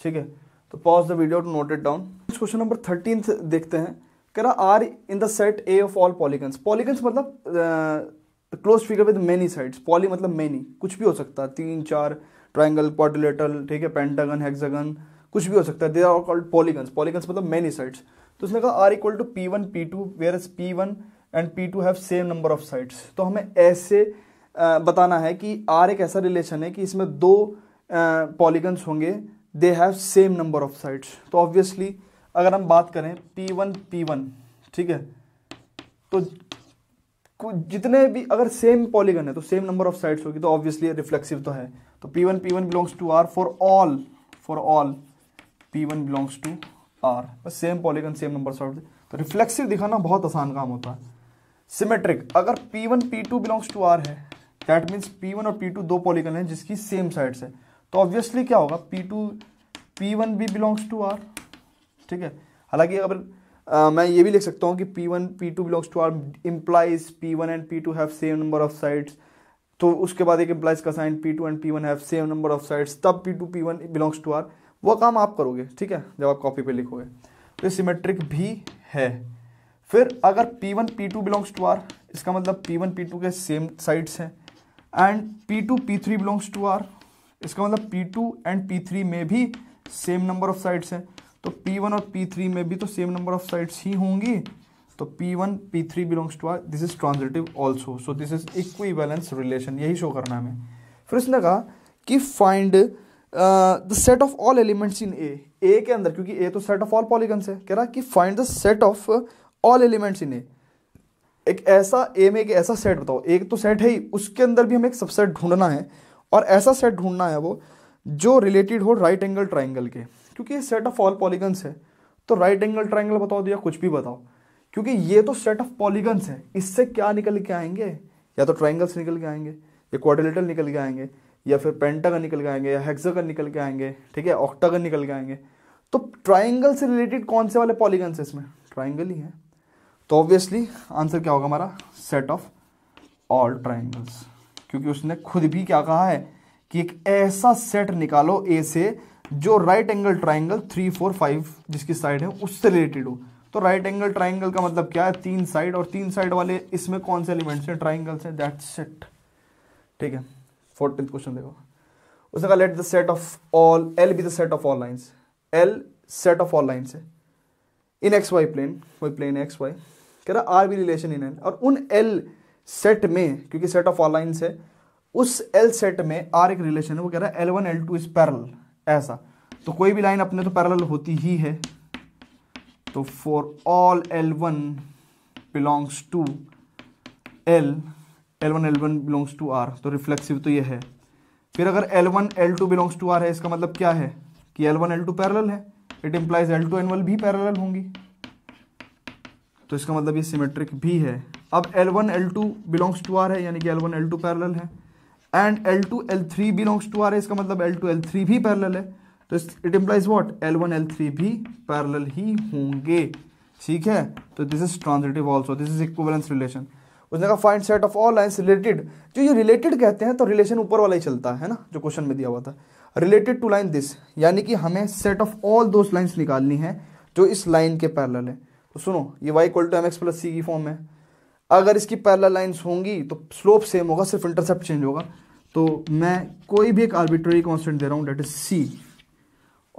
ठीक है तो pause the video to note it down question number thirteen देखते हैं कह रहा R in the set A of all polygons polygons मतलब close figure with many sides poly मतलब many कुछ भी हो सकता है तीन चार ट्राइंगल क्वाड्रिलेटरल ठीक है पेंटागन हेक्सागन कुछ भी हो सकता है they are called polygons polygons मतलब मेनी साइड्स तो उसने कहा R equal to P one P two whereas P one and P two have same number of sides तो हमें ऐसे बताना है कि आर एक ऐसा रिलेशन है कि इसमें दो पॉलीगन्स होंगे they have same number of sides तो ऑब्वियसली अगर हम बात करें पी वन पी वन ठीक है तो जितने भी अगर सेम पॉलीगन है तो सेम नंबर ऑफ साइड्स होगी तो ऑब्वियसली रिफ्लेक्सिव तो है तो P one P one belongs to R for all for all P one belongs to R बस same polygon same number of तो रिफ्लेक्सिव दिखाना बहुत आसान काम होता है सिमेट्रिक अगर P one P two belongs to R है दैट मीन्स पी वन और पी टू दो पॉलीगन हैं जिसकी सेम साइड्स है तो ऑब्वियसली क्या होगा पी टू पी वन भी बिलोंग्स टू आर ठीक है हालांकि अगर आ, मैं ये भी लिख सकता हूँ कि P one P two belongs to R implies P one and P two have same number of sides तो उसके बाद एक इम्प्लाइज का sign P two and P one have same number of sides तब P two P one belongs to R वो काम आप करोगे ठीक है जब आप कॉपी पे लिखोगे तो सिमेट्रिक भी है फिर अगर P one P two belongs to R इसका मतलब पी वन पी टू के सेम साइड्स हैं and P two P three belongs to R इसका मतलब P two and P three में भी सेम नंबर ऑफ साइड्स हैं तो पी वन और पी थ्री में भी तो सेम नंबर ऑफ साइड्स ही होंगी तो P one P three belongs to R this is transitive also so this is equivalence relation यही शो करना है हमें फिर इसने कहा कि find the set of all elements in A A के अंदर क्योंकि ए तो सेट ऑफ ऑल पॉलीगन्स है कह रहा कि find the set of all elements in A एक ऐसा ए में एक ऐसा सेट बताओ एक तो सेट है ही उसके अंदर भी हमें एक सबसेट ढूंढना है और ऐसा सेट ढूंढना है वो जो रिलेटेड हो राइट एंगल ट्राइंगल के क्योंकि ये सेट ऑफ ऑल पॉलीगन्स है तो राइट एंगल ट्राइंगल बताओ या कुछ भी बताओ क्योंकि ये तो सेट ऑफ पॉलीगन्स है इससे क्या निकल के आएंगे या तो ट्राइंगल्स निकल के आएंगे या क्वाड्रिलेटरल निकल के आएंगे या फिर पेंटागन निकल के आएंगे या हेक्सागन निकल के आएंगे ठीक है ऑक्टागन निकल के आएंगे तो ट्राइंगल से रिलेटेड कौन से वाले पॉलीगन है इसमें ट्राइंगल ही है तो ऑब्वियसली आंसर क्या होगा हमारा सेट ऑफ ऑल ट्राइंगल्स क्योंकि उसने खुद भी क्या कहा है कि एक ऐसा सेट निकालो ए से जो right angle triangle three four five जिसकी साइड है उससे रिलेटेड हो तो राइट एंगल ट्राइंगल का मतलब क्या है तीन साइड और तीन साइड वाले इसमें कौन से एलिमेंट्स हैं ट्राइंगल्स हैं दैट सेट ठीक है फोर्टीन क्वेश्चन देखो उसने कहा let the set of all L be the set of all lines L set of all lines है इन एक्स वाई प्लेन कोई प्लेन एक्स वाई कह रहा R be relation in L और उन L set में क्योंकि set of all lines है उस एल सेट में आर एक रिलेशन है वो कह रहा है L one L two is parallel ऐसा तो कोई भी लाइन अपने तो पैरल होती ही है तो for all L one belongs to L L one L one belongs to R तो रिफ्लेक्सिव तो ये है फिर अगर L one L two belongs to R है इसका मतलब क्या है कि L one L two parallel है it implies L two N one भी पैरल होंगी तो इसका मतलब ये सिमेट्रिक भी है अब L one L two belongs to R है यानी कि L one L two parallel है and L two L three belongs to R है इसका मतलब एल टू एल थ्री भी पैरल है तो it implies what L one L three भी पैरल ही होंगे ठीक है तो this is transitive also this is equivalence relation उसने कहा find set of all lines related जो ये रिलेटेड कहते हैं तो रिलेशन ऊपर वाला ही चलता है ना जो क्वेश्चन में दिया हुआ था रिलेटेड टू लाइन दिस यानी कि हमें सेट ऑफ ऑल दो लाइन्स निकालनी है जो इस लाइन के पैरल है तो सुनो ये Y equal to M X plus C की फॉर्म है अगर इसकी पैरल लाइन्स होंगी तो स्लोप सेम होगा सिर्फ इंटरसेप्ट चेंज होगा तो मैं कोई भी एक आर्बिट्री कॉन्स्टेंट दे रहा हूँ डेट इज सी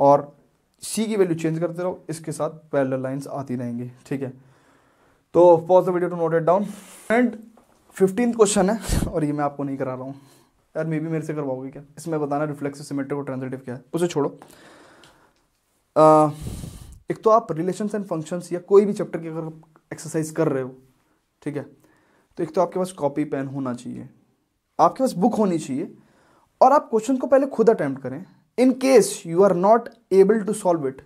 और सी की वैल्यू चेंज करते रहो इसके साथ पैरल लाइन्स आती रहेंगी ठीक है तो pause the video to note it down and fifteen question है और ये मैं आपको नहीं करा रहा हूँ यार मे भी मेरे से करवाओगे क्या इसमें बताना रिफ्लेक्सिव सिमेट्रिक और ट्रांजेटिव क्या है उसे छोड़ो आ, एक तो आप रिलेशंस एंड फंक्शंस या कोई भी चैप्टर की अगर एक्सरसाइज कर रहे हो ठीक है तो एक तो आपके पास कॉपी पेन होना चाहिए आपके पास बुक होनी चाहिए और आप क्वेश्चन को पहले खुद अटैम्प्ट करें in case you are not able to solve it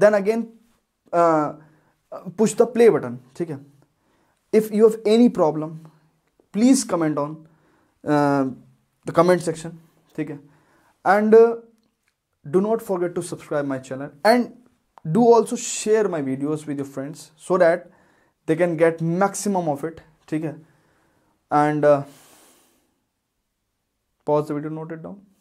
then again push the play button ठीक है if you have any problem please comment on uh, the comment section ठीक है and uh, do not forget to subscribe my channel and do also share my videos with your friends so that they can get maximum of it ठीक है and uh, pause the video note it down